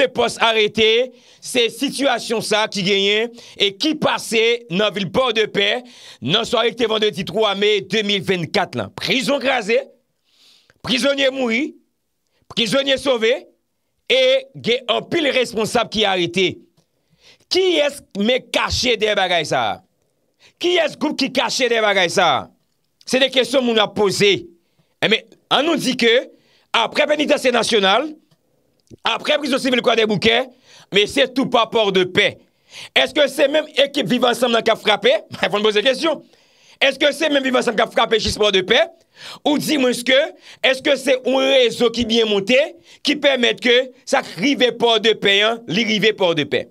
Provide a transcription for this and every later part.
se pos arete, se sitwasyon sa ki genye, e ki pase nan vil bor de pe, nan so ay te vande di tro a me 2024 lan. Prison graze, prisonye moui, prisonye sove, e ge an pil responsab ki arete. Ki es me kache de bagay sa? Ki es goup ki kache de bagay sa? Se de kesyon moun a pose. Eme, eh an nou di ke, apre benitase nasyonal, apre prizo sivil kwa de bouke, me se tou pa por de pe. Eske se men ekip viva ansam nan ka frape, fonde boze kesyon, eske se men viva ansam nan ka frape jis por de pe, ou di monske, eske se un rezo ki bien monte, ki permette ke sa rive por de pe, li rive por de pe.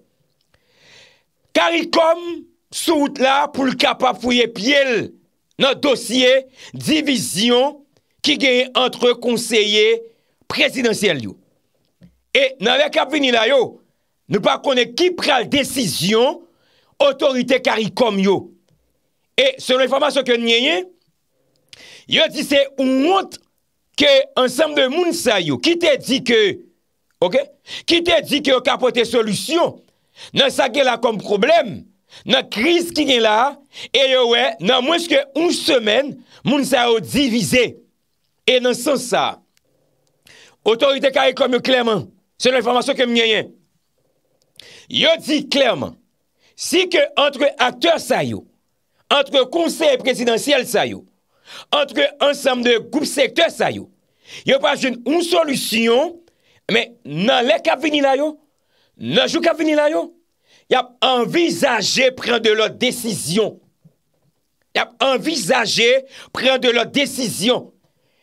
Kari kom sou la pou l kapa fweye pye nan dosye divizyon ki gen entre konseye presidansyel yo. E nan lè kap vini la yo, nou pa konè ki pral desisyon, otorite karikom yo. E, se lè informasyon ke nyeye, yo disè, ou mwant ke ansam de moun sa yo, ki te di ke, ki te di ke yo kapote solusyon, nan sa gen la kom problem, nan kriz ki gen la, e yo wè, nan mwenske un semen, moun sa yo divize. E nan san sa, otorite karikom yo klemman, C'est l'information que je dis dit clairement, si que entre acteurs entre conseil présidentiel ça entre ensemble de groupes secteurs il n'y a pas une solution, mais dans les cas dans les qui venir y a envisagé prendre de leur décision. Y a envisagé prendre de leur décision.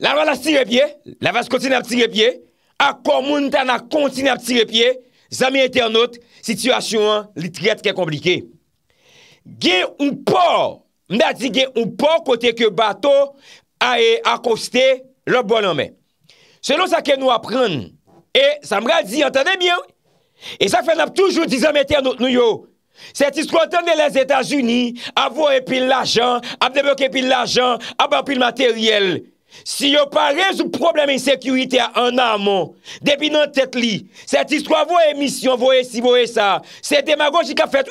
La vat la sirepye, la vat kontine ap sirepye, ak kon moun tan a kontine ap sirepye, zami ete anot, sityasyon li tret ke komplike. Ge ou por, mda di ge ou por kote ke bato, ae akoste lop bon anme. Selon sa ke nou ap pren, e sa mra di, anta de myon, e sa fen ap toujou di zami ete anot nou yo. Se ti skwantan de la Etat-Unis, ap vo epil lajan, ap debok epil lajan, ap apil materyel. Si yo pa rez ah ou problem en sekurite an amon, debi nan tet li, se ti s'kwa voye misyon, voye si, voye sa, se demagogik a fet,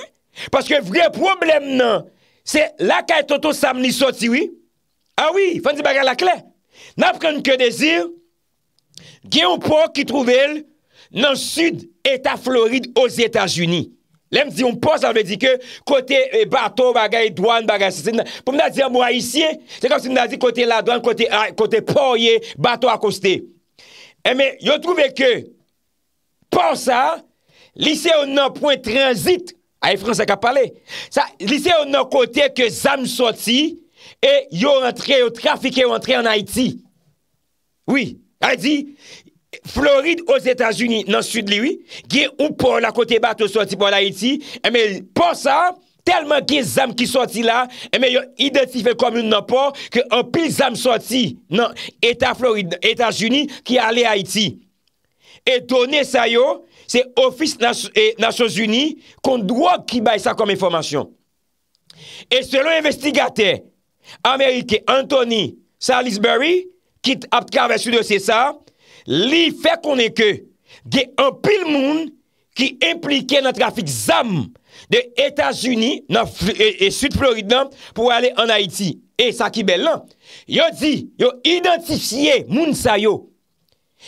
paske vre problem nan, se la ka etoto sa mni sotiwi, awi, fan di baga la kle, nan pren ke dezir, ge ou pa ki trouvel nan sud eta Floride ose eta Juni. Lem di yon pos la ve di ke kote eh, bato bagay douan bagay sese. Kom nan di yon mwa isye. Se kom si nan di kote la douan, kote poye, bato akoste. Emen, eh, yo trouve ke. Pon sa, lise yon nan pwen transit. Aye franse akap pale. Lise yon nan kote ke zam soti. E yo trafike yo entre an Haiti. Oui. A di... Floride ou Etats-Unis nan Sud-Liwi Gye ou pou la kote batou Soti pou la Haiti Eme pou sa Telman ki zanm ki soti la Eme yo identife komoun nan pou Ki an pil zanm soti Nan Etats-Unis ki ale Haiti E toni sa yo Se Office Nasions-Unis Kon dwo ki bay sa kom informasyon E selon investigate Amerike Anthony Salisbury Kit apkave Sud-Liwi Li fè konè ke ge an pil moun ki implike nan trafik zam de Etas-Uni nan e, e, e, Sud-Florid nan pou ale an Haiti. E sa ki bel lan. Yo di, yo identifiye moun sa yo.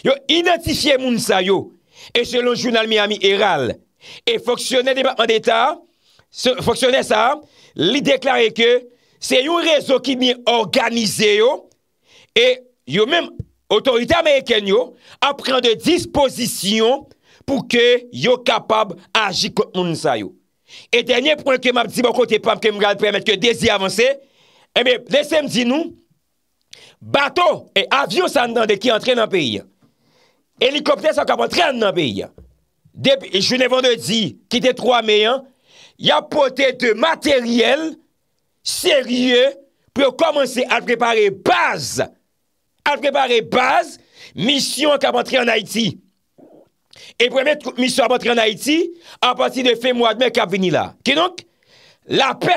Yo identifiye moun sa yo. E selon jounal Miami Herald, e foksyonè debatman d'Etat, foksyonè sa, li deklare ke, se yon rezo ki mi organize yo, e yo menm Otorite Ameriken yo a pren de dispozisyon pou ke yo kapab aji kote moun sa yo. E denye pwene ke map di bo kote pam ke mou gade premet ke desi avanse, e me lesem di nou, bato e avyo san nan de ki antren nan peyi. Helikopter san kap antren nan peyi. Je ne vande di ki de 3 meyan, ya pote de materyel serye pou yo komanse a preparer baze prèpare baz, misyon an kap antre an Haiti. E prèpare misyon an kap antre an Haiti an pati de fe mwa dme kap veni la. Ki nouk, la pe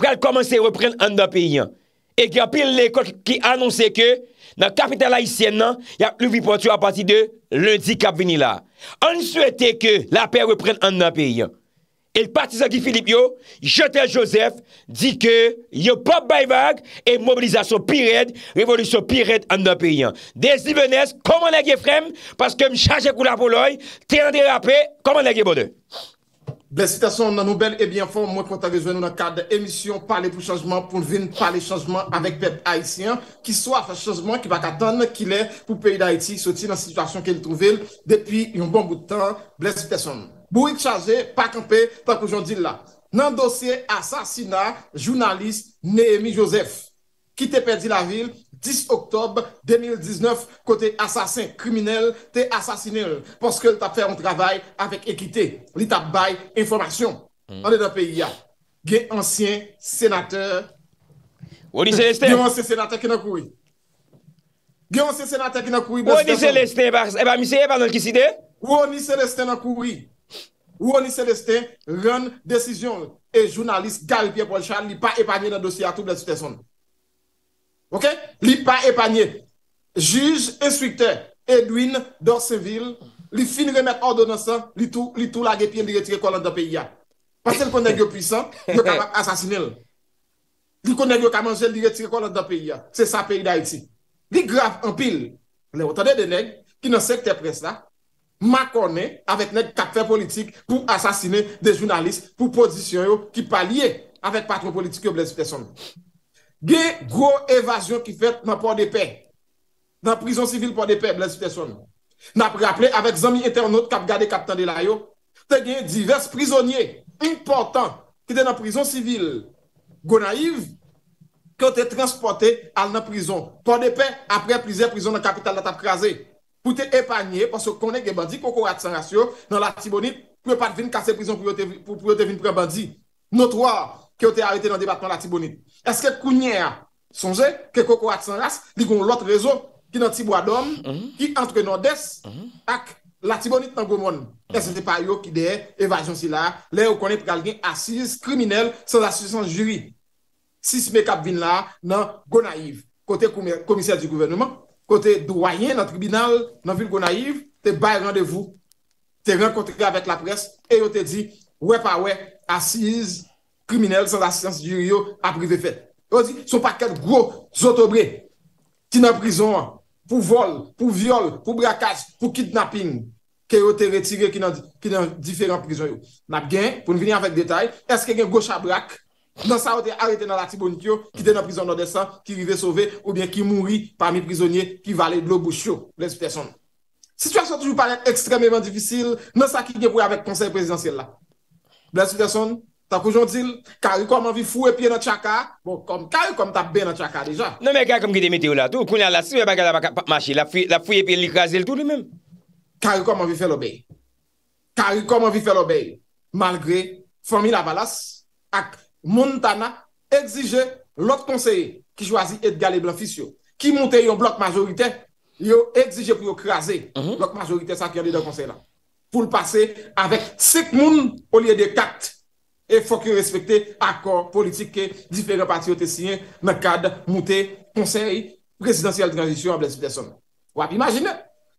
prèl komanse repren an nan pe yon. E ki apil le kote ki anonsè ke nan kapital Haitien nan ya plouvi pati an pati de lundi kap veni la. An souwete ke la pe repren an nan pe yon. El partizan ki Filip yo, jete Joseph, di ke yo pop baybag e mobilizasyon pi red, revolusyon pi red an da periyan. Desi benes, koman la ge frem, paske m chaje kou la pou loy, tenan de rapè, koman la ge bode. Bleskite son nan nou bel e bien fon, mwen konta vejwen nou nan kade emisyon, pale pou chanjman pou vin pale chanjman avèk pep Haitien, ki swa fè chanjman ki baka tan nan kilè pou peyi d'Haiti soti nan situasyon ke li trouvil, depi yon bon boutan, bleskite son nou. Bou yi chaje, pak anpe, tak oujon di la. Nan dosye asasina, jounalist, Nehemi Joseph, ki te pedi la vil, 10 oktob, 2019, kote asasin, kriminel, te asasine lè, porske lè tap fè an travay avèk ekite, lè tap bay informasyon. Mm. Anè dè pè yi ya, gen ansyen senatèr, gen ansyen senatèr gen ansyen senatèr gen ansyen senatèr gen ansyen senatèr Ou an li seleste ren desisyon e jounalist Garipie Bolchan li pa epanyen nan dosye a tout blè sute son. Ok? Li pa epanyen. Juj, instrukteur, Edwin Dorseville, li fin remet ordonansan, li tou la gepyen direk tire kolon da peyi ya. Pasel konen yo pwisan, yo kamak asasinel. Li konen yo kamansel direk tire kolon da peyi ya. Se sa peyi da iti. Li graf an pil. Le wotan de deneg ki nan se kte pres la. Makone avèk nèk kap fè politik pou asasine de jounalist pou posisyon yo ki palye avèk patron politik yo Blaise Fiteson. Ge gro evasyon ki fèt nan Port-de-Pay, nan prison sivil Port-de-Pay Blaise Fiteson. Na preaple avèk zami etè anot kap gade kapitan de la yo, te ge divers prisonye important ki te nan prison sivil. Go naiv, ke te transporte al nan prison Port-de-Pay apre plize prison nan kapital da tap krasè. pou te epanye, pou se konen gebandi, koko wad san rasyon nan la tibonit, pou yo pat vin kase prison pou yo te vin prebandi. Non troa, ki yo te arite nan debatman la tibonit. Eske kounye a sonje, ke koko wad san rasyon, ligon lot rezo, ki nan tibwa don, mhm. ki antre nan des, mhm. ak la tibonit nan gomon. Mhm. Esen te payo ki de evajyon si la, le yo konen pou kalgen asis, kriminel, san asisyon juri. Si se me kap vin la, nan gonaiv, kote komiser di gouvennman, yo te dowayen nan tribunal, nan vil konayiv, te bay randevou, te renkotre avèk la pres, e yo te di, wè pa wè, asiz, kriminel san l'assistans jiryo aprive fèt. Yo di, sou pakèd gro, zotobre, ki nan prizon, pou vol, pou viol, pou brakaz, pou kidnapping, ke yo te retire ki nan diferent prizon yo. Nap gen, pou nou vini avèk detay, eske gen gochabrak, nan sa ou te arete nan laksi bonikyo, kite nan prizon nan desan, ki vive sove, ou bien ki mouri parmi prizonye, ki vale blo boucho, blan sute son. Situasyon toujou parek ekstrem evan difisil, nan sa ki genpouye avek konsey prezidansyel la. Blan sute son, takou jondil, kari koman vi fou e piye nan chaka, bon kom, kari koman ta be nan chaka deja. Nan me kakom ki de mete ou la, tou kounan la, si we baga la baka patmashi, la fou ye piye likaze l tout di men. Kari koman vi fe lobe, kari koman vi fe lobe, Mhm. Moun tana egzije lout konseye ki jwazi et gale blan fisyo. Ki moun te yon blok majorite, yo egzije pou yo krasi blok majorite sa ki yande yon konseye la. Pou l'pase avek sek moun olye de kat. E fok yo respekte akor politike, diferent pati yo te sinye, mekad, mouté, konseye, prezidential transition, blan sitason. Wap imagine,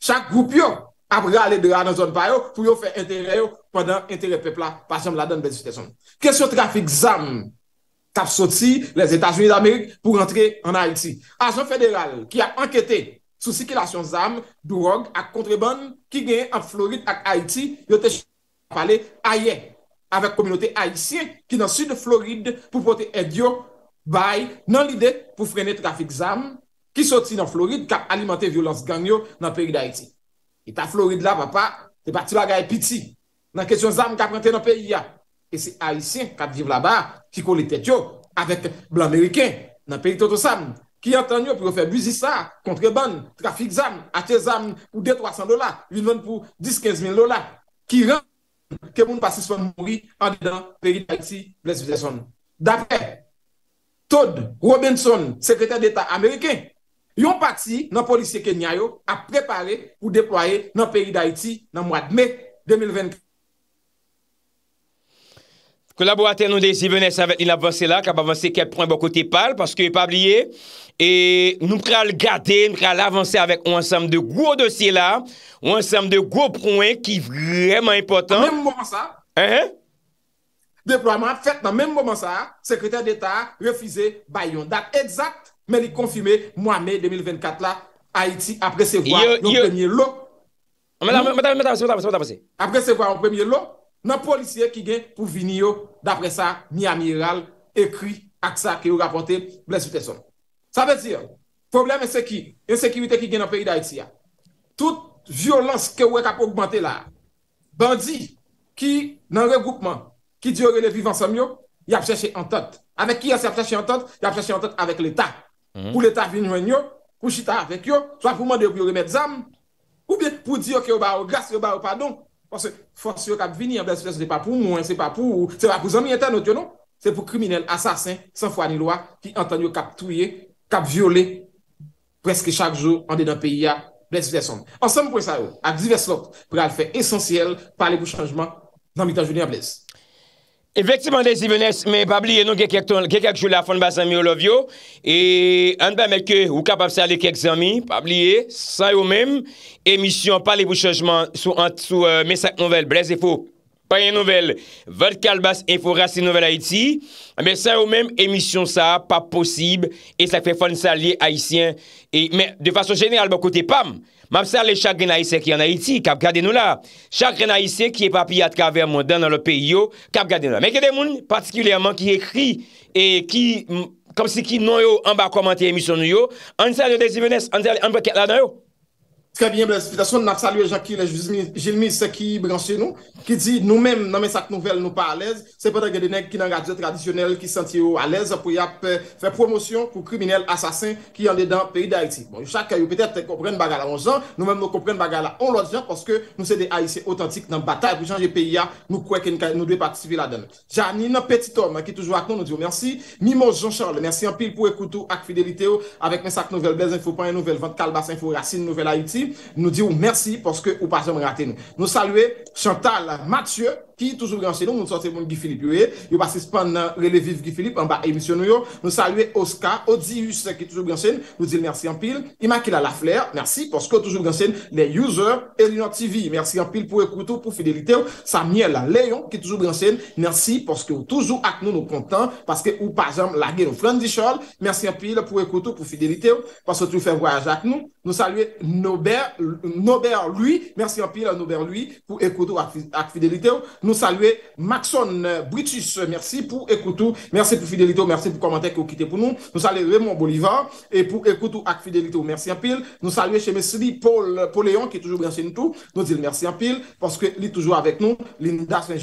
chak goup yo apre ale de an an zon payo pou yo fe entereyo pwadan entere pepla pasyam la dan besite son. Kèsyon trafik zam, kap soti les Etats-Unis d'Amerik pou rentre an Haiti. Asyon federal ki a anketè sou sikilasyon zam, dourog ak kontreban ki gen an Floride ak Haiti, yo te chan pale aye avek kominote Haitien ki nan sud Floride pou pote edyo bay nan lide pou frene trafik zam ki soti nan Floride kap alimentè violans gangyo nan peri d'Haiti. E ta Floride la, papa, te pati la gaye piti. nan kesyon zanm ka prente nan peyi ya. E se Aisyen, kat vive la ba, ki kou li tet yo, avek blan Ameriken, nan peyi toto zanm, ki yon tan yo pou refe buzi sa, kontre ban, trafik zanm, atye zanm pou 200-300 dola, vin ven pou 10-15 min dola, ki ren, ke moun pasi son mouri, an de dan peyi da iti, bles vize son. Dapre, Todd Robinson, sekretèr d'Etat Ameriken, yon paksi nan polisye Kenya yo, a prepare pou depoye nan peyi da iti, nan mwad me, 2024, Kolaboratè nou desi venè sa vèt in avansè la, kap avansè ket proun bò kote pal, paske e pabliye, nou pral gade, nou pral avansè avèk ou ansèm de gwo dosye la, ou ansèm de gwo proun ki vèman impotant. An mèm mòman sa, sekretèr d'Etat refize bayon dat exact, men li konfime mwame 2024 la Haiti apre se vwa lò premier lò. Mèdame, mèdame, mèdame, mèdame, mèdame. Apre se vwa lò premier lò. nan polisye ki gen pou vin yo dapre sa mi amiral ekwi ak sa ki yo raponte blensite son. Sa ve dire, probleme se ki, en sekirite ki gen nan peri da etsi ya, tout violans ke we ka pou augmente la, bandi ki nan regoukman ki diyo rele vivansom yo, yapseche antot. Avek ki yase apseche antot, yapseche antot avek l'Etat. Mhm. Ou l'Etat vin yo, kou chita avek yo, sa pou mande yo bi yo remet zam, ou bet pou diyo ki yo ba ou gas, yo ba ou padon, On se fonsi yo kap vini an Blesse Flesse, se pa pou moun, se pa pou, se pa pou zami etanot yo nou. Se pou kriminel, asasen, san fwa ni loa, ki an tan yo kap touye, kap viole, preske chak jo, an de nan peyi ya Blesse Flesse. Ansem pou yon sa yo, ak divers lot, pou yon al fè esensyel, pale pou chanjman nan mi tan jouni an Blesse. Efektivman desi vyenes, mwen pabliye nou genkak jou la fon ba zami olovyo, e anbe mèkè ou kapap se ale kek zami, pabliye, sa yo mèm, emisyon pale pou chanjman sou ant sou mesak nouvel, brezifou. Payen nouvel, vod kalbas info rase nouvel Haiti, ame sa ou mem emisyon sa, pa posib, e sa fe fon salye Haitien, e, me, de fason jeneral, bakote, pam, mam salye chakren Haitien ki an Haiti, kap gade nou la, chakren Haitien ki e papi atka vermon dan an lo pe yo, kap gade nou la, me kede moun, patikilyaman ki ekri, e ki, kom si ki nou yo, an ba komante emisyon nou yo, an sa yo de zivenes, an sa yo, an pa ket la nou yo, Très bien, blèz, pita son nan saluè jankilè Jilmise ki branche nou Ki di nou mèm nan mè sak nouvel nou pa alèz Se patè gè denèk ki nan radyo tradisyonel Ki senti ou alèz pou yap fè promosyon Kou kriminel, asasin ki yande dan Pèri d'Haïti. Bon, yon chakè, yon pètè Komprenn bagala anjan, nou mèm nou komprenn bagala On lò dijan, pòske nou se de Haïti Autantik nan batay pou janjè pè ya Nou kwekè nou dwe pati sivil adèm Jani, nan pèti tom, ki toujou ak nou, nou diyo mènsi M Nou di ou mersi Porske ou pas yon gaten nou Nou salwe Chantal Mathieu Ki toujou gansen nou Moun sote moun Gifilip yoy Yo pas ispan nan releviv Gifilip An ba emisyon nou yo Nou salwe Oscar Odius Ki toujou gansen nou Dile mersi an pil Ima kila la fler Mersi porske toujou gansen Le user Elion TV Mersi an pil pou ekoutou Pou fidelite ou Samiel Leon Ki toujou gansen Mersi porske ou toujou Ak nou nou kontan Porske ou pas yon Lagè nou flandi chol Mersi an pil Pou ekoutou Pou fidelite ou Nobert, lui, merci en pile à Nobert lui pour écouter avec fidélité. Nous saluer Maxon euh, Britus, euh, merci pour écouter, merci pour fidélité, merci pour commenter que vous quittez pour nous. Nous saluons Raymond Bolivar et pour écouter avec fidélité, merci en pile. Nous saluer chez messi Paul euh, Poléon qui est toujours branché nous tout. Nous disons merci en pile parce que est toujours avec nous, Linda saint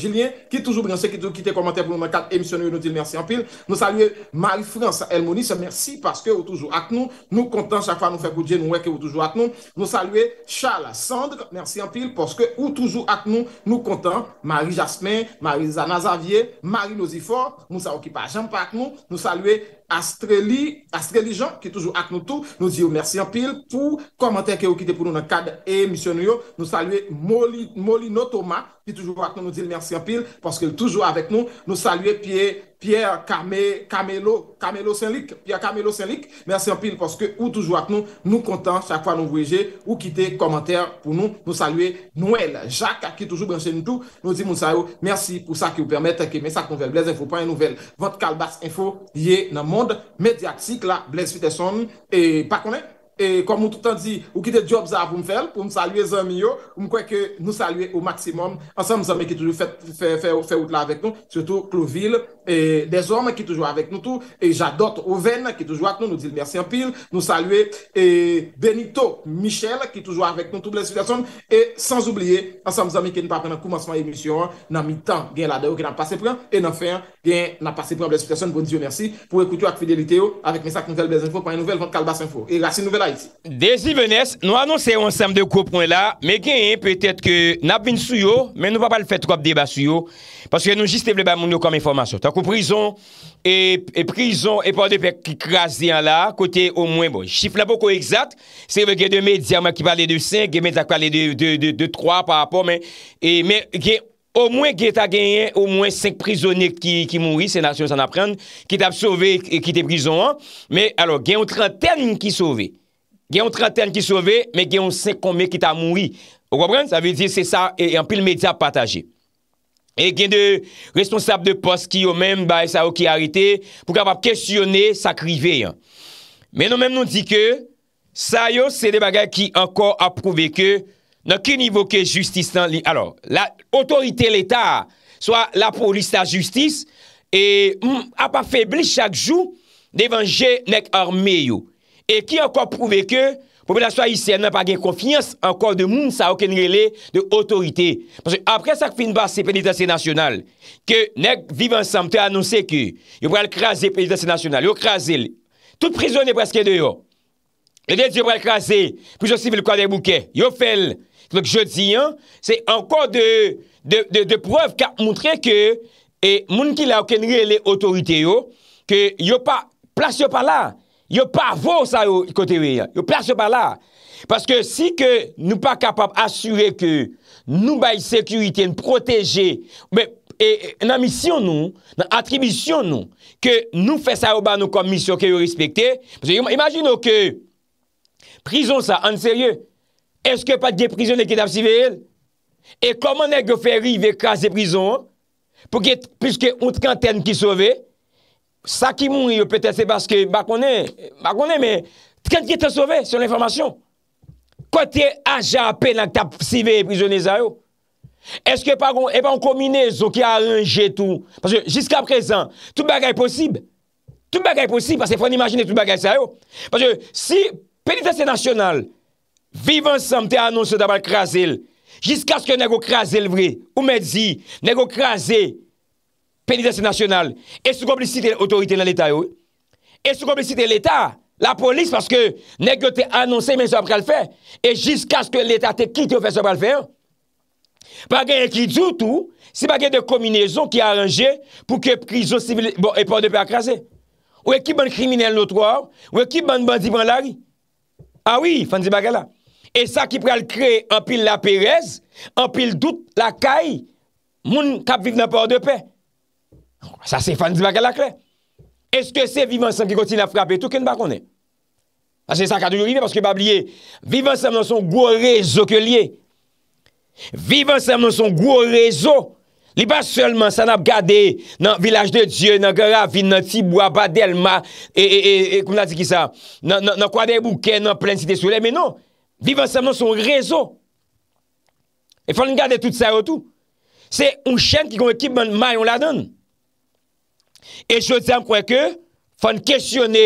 qui toujours branché, qui est toujours commenter pour nous dans quatre Nous disons merci en pile. Nous saluer Marie-France Elmonis, merci parce que vous toujours avec nous. Nous comptons chaque fois nous faire bouger que vous toujours avec nous. Nous saluer Charles Sandre. Merci en pile parce que ou toujours avec nous, nous comptons. Marie Jasmin, Marie Zana Xavier, Marie Nozifor, nous savons qui pas, nous. Nous saluer Astreli, Astreli Jean, ki toujou ak nou tou, nou di ou mersi an pil, pou komentèr ki ou kite pou nou nan kad, e misyon yo, nou salue Moli, Moli Notoma, ki toujou ak nou nou di l mersi an pil, porske l toujou avèk nou, nou salue Pierre, Pierre Camé, Camélo, Camélo Saint-Lic, Pierre Camélo Saint-Lic, mersi an pil, porske ou toujou ak nou, nou kontan, chakwa nou vweje, ou kite komentèr pou nou, nou salue Noël, Jacques, ki toujou bransè nou tou, nou di moun sa yo, mersi pou sa ki ou permète ki mè sa konvel, blèzè, pou Mèdiatik la Blaise Fittesson E pakonè E kom moun toutan di, ou ki de job za avoun fel pou m salue zanmi yo, m kweke nou salue ou maksimum, ansan m zanmi ki toujou fè ou tla avèk nou svetou klo vil, e des oman ki toujou avèk nou tou, e jadot ou ven, ki toujou avèk nou, nou dil mersi anpil nou salue, e benito michel, ki toujou avèk nou tou blè situasyon e sans oubliye, ansan m zanmi ki nou pa pre nan koumansman emisyon, nan mi tan gen la deyo ki nan pase pre, e nan fe gen nan pase pre blè situasyon, bon diyo mersi pou ekoutyo ak fidelite yo, avèk mè sa konvel Desi venes, nou anonsè ansem de koupon la Me genyen, petèt ke nap vin sou yo Men nou pa pal fè trope deba sou yo Paske nou jiste vle ba moun nou kom informasyon Takou prison E prison, e pa de pe kikras diyan la Kote au mwen, bon, chifla poko exat Se ve genye de mediaman ki pale de 5 Genye de pale de 3 Par apò, men Au mwen genye ta genyen Au mwen 5 prizonik ki mouni Se nasyon san apren Ki te ap sove, ki te prizon an Men, alo, genye yon 31 ki sove gen yon 30 ten ki sove, men gen yon 5 konme ki ta mouri. Ou wapren? Sa vezi, se sa, e anpil medya pataje. E gen de responsable de post ki yo men, ba, e sa yo ki harite, pou ka pa p kesyonne, sa krive yon. Men nou men nou di ke, sa yo, se de bagay ki anko ap prouve ke, nan ki nivoke justice nan li. Alors, la otorite l'Etat, soa la polis la justice, e mm, ap pa febli chak jou, de venje nek arme yo. E ki ankon prouve ke, poube la swa yise, anman pa gen konfiyans ankon de moun sa oken rele de otorite. Pwese apre sak fin bas se penitansye nasyonal, ke nek vive ansam, te anonsè ke, yo pral krasè penitansye nasyonal, yo krasè, tout prizon e preske de yo. E det yo pral krasè, pou josi vel kwa de mouke, yo fel, se ankon de prouf ka moutre ke, e moun ki la oken rele otorite yo, ke yo pa plas yo pa la. Yo pa vò sa yo kote wè ya. Yo plas yo pa la. Paske si ke nou pa kapap asywe ke nou bay sekurite, nou proteje, e, e, nan misyon nou, nan atribisyon nou, ke nou fè sa yo ba nou kom misyon ke yo respekte, imagine yo ke, prizon sa, an serye, eske pat de prizon eked ap sivè el, e koman e go fè rive kras de prizon, pou ki e pluske oun kanten ki sove, Sa ki moun, yo petè se baske bakone, bakone, men, tken ki te sove, se l'informasyon? Kote aja apè nan tap sivè prizonè zayou? Eske paron, epa an komine, zo ki a alenje tout? Paske, jiska prezant, tout bagay posib? Tout bagay posib, asè fwen imagine tout bagay zayou? Paske, si penitensè national, vivansam te anons se dabal krasèl, jiska sken negokrasèl vre, ou medzi, negokrasèl, penitensyon nasyonal, e sou komplicite l'autorite nan l'Etat, e sou komplicite l'Etat, la polis, paske negyo te anonsen men so pra l'fè, e jiska sko l'Etat te kit yo fè so pra l'fè, pa gen yon ki djoutou, se pa gen de kominezon ki aranje, pou ke prizo sivil, bon, e port de pa krasè, ou e ki ban krimine l'otro, ou e ki ban bandi ban lari, a ah oui, fan di bagala, e sa ki pra l'kre, an pil la perez, an pil dout, la kaj, moun kap viv nan port de pa, a, Sa se fan di baga la kre? Eske se vivan san ki kontine a frape? Tou ken bak konen? Ase sa kadou yorive? Paske bab liye, vivan san nan son gwo rezo ke liye. Vivan san nan son gwo rezo. Li ba solman san ap gade nan vilaj de Diyo, nan gara, vin nan tibwa, badel, ma, e, e, e, kou nan di ki sa? Nan kwa de bouke, nan plen site soule, men non. Vivan san nan son rezo. E fwane gade tout sa rotou. Se un chen ki kon ekip man mayon la don. E jodi an kwen ke fwen kestyone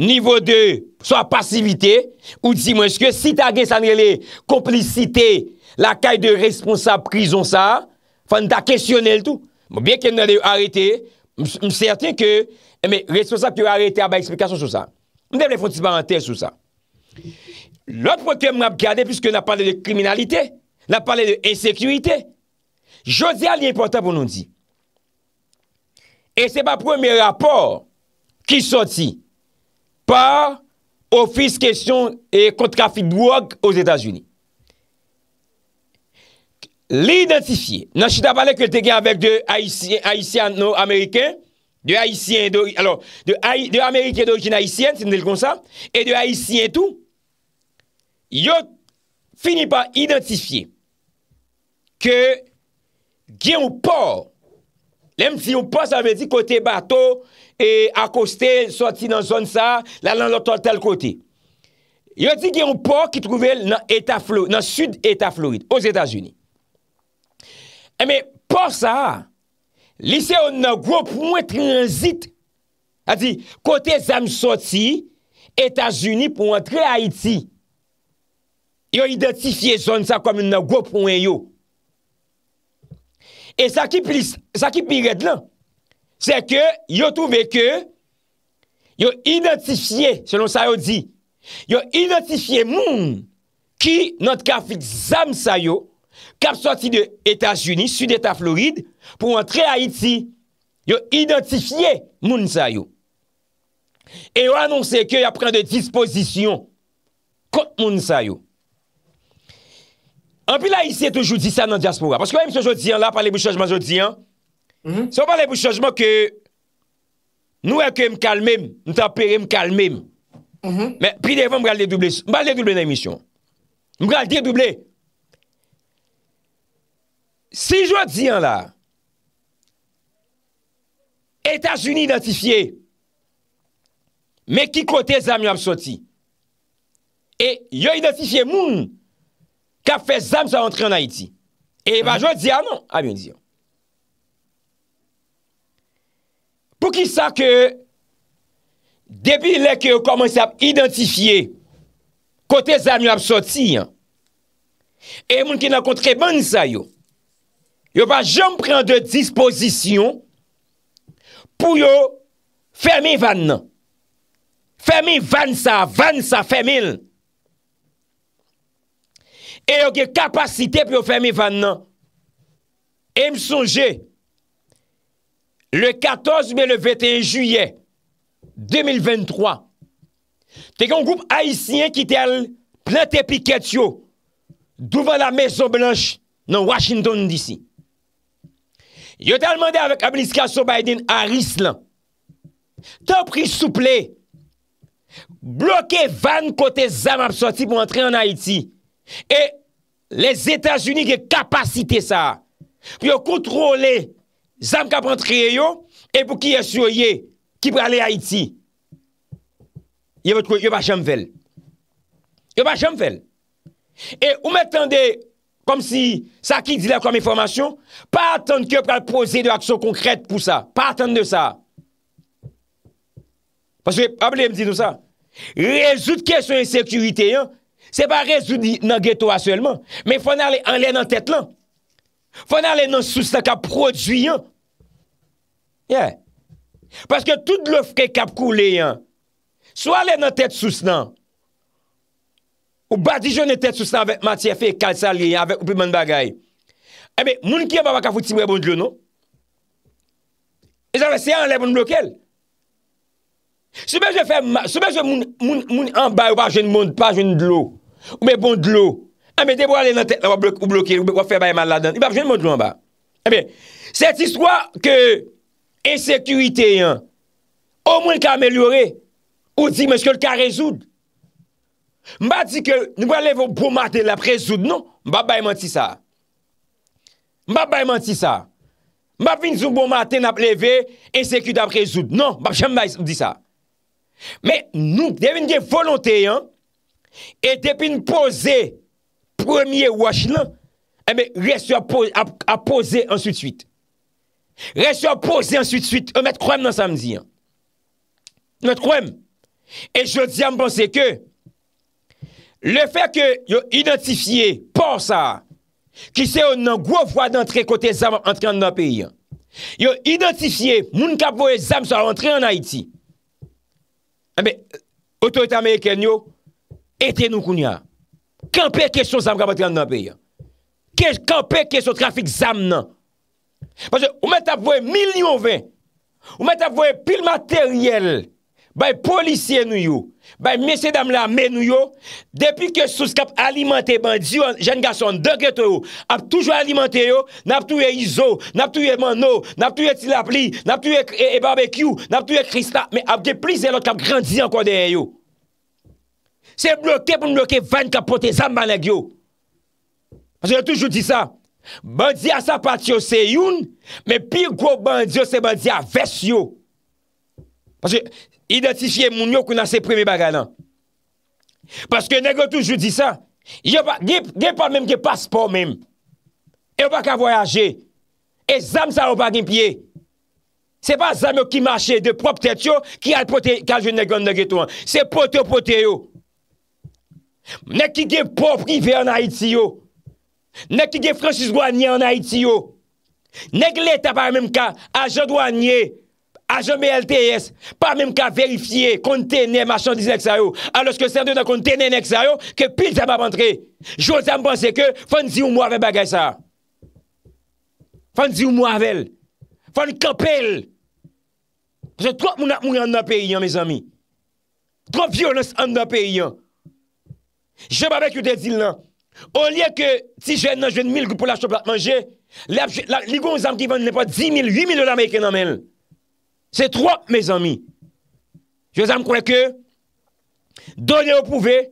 nivou de sa pasivite ou di mwen eske si ta gen sanrele komplicite la kay de responsable krizon sa fwen ta kestyone l tout. Mwen byen ken nan de yon arete, mwen serte ke responsable yon arete a ba ekspekasyon sou sa. Mwen de mwen fwantis ba anter sou sa. Lout pou ke mwen ap gade pwiske nan pale de kriminalite, nan pale de esekurite, jodi an li importan pou non di. Et c'est pa premier rapport ki sorti par office question et contre-affidouak aux Etats-Unis. L'identifier, nan chita pale kwen te gen avèk de Haitien-Américain, non, de Haitien-Dorijen, de Haitien-Dorijen-Haitien, et de Haitien et tout, yo finit pa identifier ke gen ou port Lem si yon port sa ve di kote bato e akoste soti nan zon sa la lan loto tal kote. Yo di gen yon port ki truvel nan sud Eta Florid, os Eta Juni. Eme, port sa, lise yon nan gro pou mwen transit. Ha di, kote zan soti Eta Juni pou antre Haiti. Yo identifiye zon sa kome nan gro pou mwen yo. E sa ki piret lan, se ke yo touve ke yo identifiye, selon sa yo di, yo identifiye moun ki not kafik zan sa yo, kap soti de Etat-Unis, sud Etat-Floride, pou antre Haiti, yo identifiye moun sa yo. E yo anonsè ke yo pren de disposisyon kont moun sa yo. An pi la, isi toujou di sa nan diaspora. Paske wè msè jò diyan la, pale bou chajman jò mm-hmm. diyan, se wè pale bou chajman ke nou wè ke m kalmèm, nou tapere m kalmèm. Mm-hmm. Men, pi devon m gale de doublè, m gale de doublè nan emisyon. M gale de doublè. Si jò diyan la, Etats-Unis identifiye, men ki kote zami yo apsoti. E yo identifiye moun, Kap fè zanm sa antre an Haiti. E ba mhm. jwa di an ah non, an, an yon di an. Pou ki sa ke, debi lè ke yo komanse ap identifiye, kote zanm yo ap soti an, e moun ki nan kontre ban sa yo, yo ba jom pren de disposisyon, pou yo fermi van nan. Fermi van sa, van sa, fermil. Fermil. E yo gen kapasite pou yo fèmè vann nan. E m sonje, le 14 me le 21 juye, 2023, te gen goup aisyen ki te al plante piketyo douvan la mezo blanche nan Washington DC. Yo te al mande avèk Abeliska Sobaidin a Rislan. Te apri souple, bloke vann kote zam absoti pou antre an Haiti. E, Les Etats-Unis ki kapasite sa. Pi yo kontrole zam kapantriye yo. E pou ki yasoye ki prale Haiti. Yo pa chamvel. Yo pa chamvel. E ou metande, kom si sa ki dile kwa miformasyon, pa atende ki yo prale pose de aksyon konkrete pou sa. Pa atende sa. Paswe problem di nou sa. Rezout kese yon sekurite yo. Se pa rezouni nan getoa selman, men fwena le nan tet lan. Fwena le nan sousnan kap produyan. Ye. Paske tout le frey kap kou leyan, swa le nan tet sousnan, ou badijon le tet sousnan avèk matyè fèk kalsal leyan avèk ou pè mèn bagay. Ebe, moun ki yon pa baka fwoti mwè bon dlo nou, e, non? e zan lè se an lè bon blokèl. Soube je moun an bay ou ba jen moun pa jen dlo Ou be bon dlo Ame debo ale nan tek la wap bloke ou bloke Ou be wap fe bay man la dan Ibab jen moun dlo an bay Ame, set iswa ke Esekurite yon Ou moun ka amelore Ou di monske lka rezoud Mba di ke nou wale voun pou maten la prezoud non Mba bay manti sa Mba bay manti sa Mba vin zoun pou maten ap leve Esekurite la prezoud non Mba chanm bay di sa Men nou, devine gen volonte, e depi nou pose, premye wach nan, e men resyo a pose answit-swit. Resyo a pose answit-swit, ou met kouem nan samzi. Met kouem. E jodi a mponse ke, le fe ke yo identifiye por sa, ki se yo nan gwo vwa d'entre kote zan entri an nan peyi. Yo identifiye moun kap vwe zan sa rentri an Haiti. Ebe, eh otorite Ameriken yo, ete nou koun ya. Kanpe kesyon zanm kapatran nan peyi? Kanpe kesyon trafik zanm nan? Pase, ou men tap vwe milion vwe. Ou men tap vwe pil materyel. Bay polisye nou yo, bay mesye dam la men nou yo, depi ke sou skap alimante bandyo, jen gason, ap toujwa alimante yo, nap touye izo, nap touye mano, nap touye tilap li, nap touye e barbekyou, nap touye krista, me ap deprize lot kap grandizan kwa deyo. Se blokè pou blokè van kapote zanmanag yo. Paske yo toujwa di sa. Bandyo a sa patyo se youn, me pi gwo bandyo se bandyo a ves yo. Paske... identifiye moun yo kou nan se premi baga nan. Paske negon tou jou di sa, gey pa mèm gey paspo mèm. E wak avoyaje, e zam sa wap agen piye. Se pa zam yo ki mache de prop tet yo, ki al pote kaljou negon negetouan. Se pote o pote yo. Nek ki gey poprive an a iti yo. Nek ki gey fransiswa nye an a iti yo. Nek le tabar mèm ka, a jadwa nye, a jombe LTS, pa mèm ka verifiye kontene machan di zek sa yo, aloske sèndou nan kontene nek sa yo, ke pil zem ap antre. Jou zem panse ke, fan zi ou mou ave bagay sa. Fan zi ou mou avel. Fan kapel. Jou trok moun ap moun an nan periyan, mèz amy. Trok vyo nan an nan periyan. Jou mabèk yon dedil nan. O liye ke, ti jen nan jwen mil pou la chou plat manje, li goun zem ki vende ne pa 10.000, 8.000 do la mèkè nan men. C'est trop, mes amis. Je vous crois que, donner au prouvé,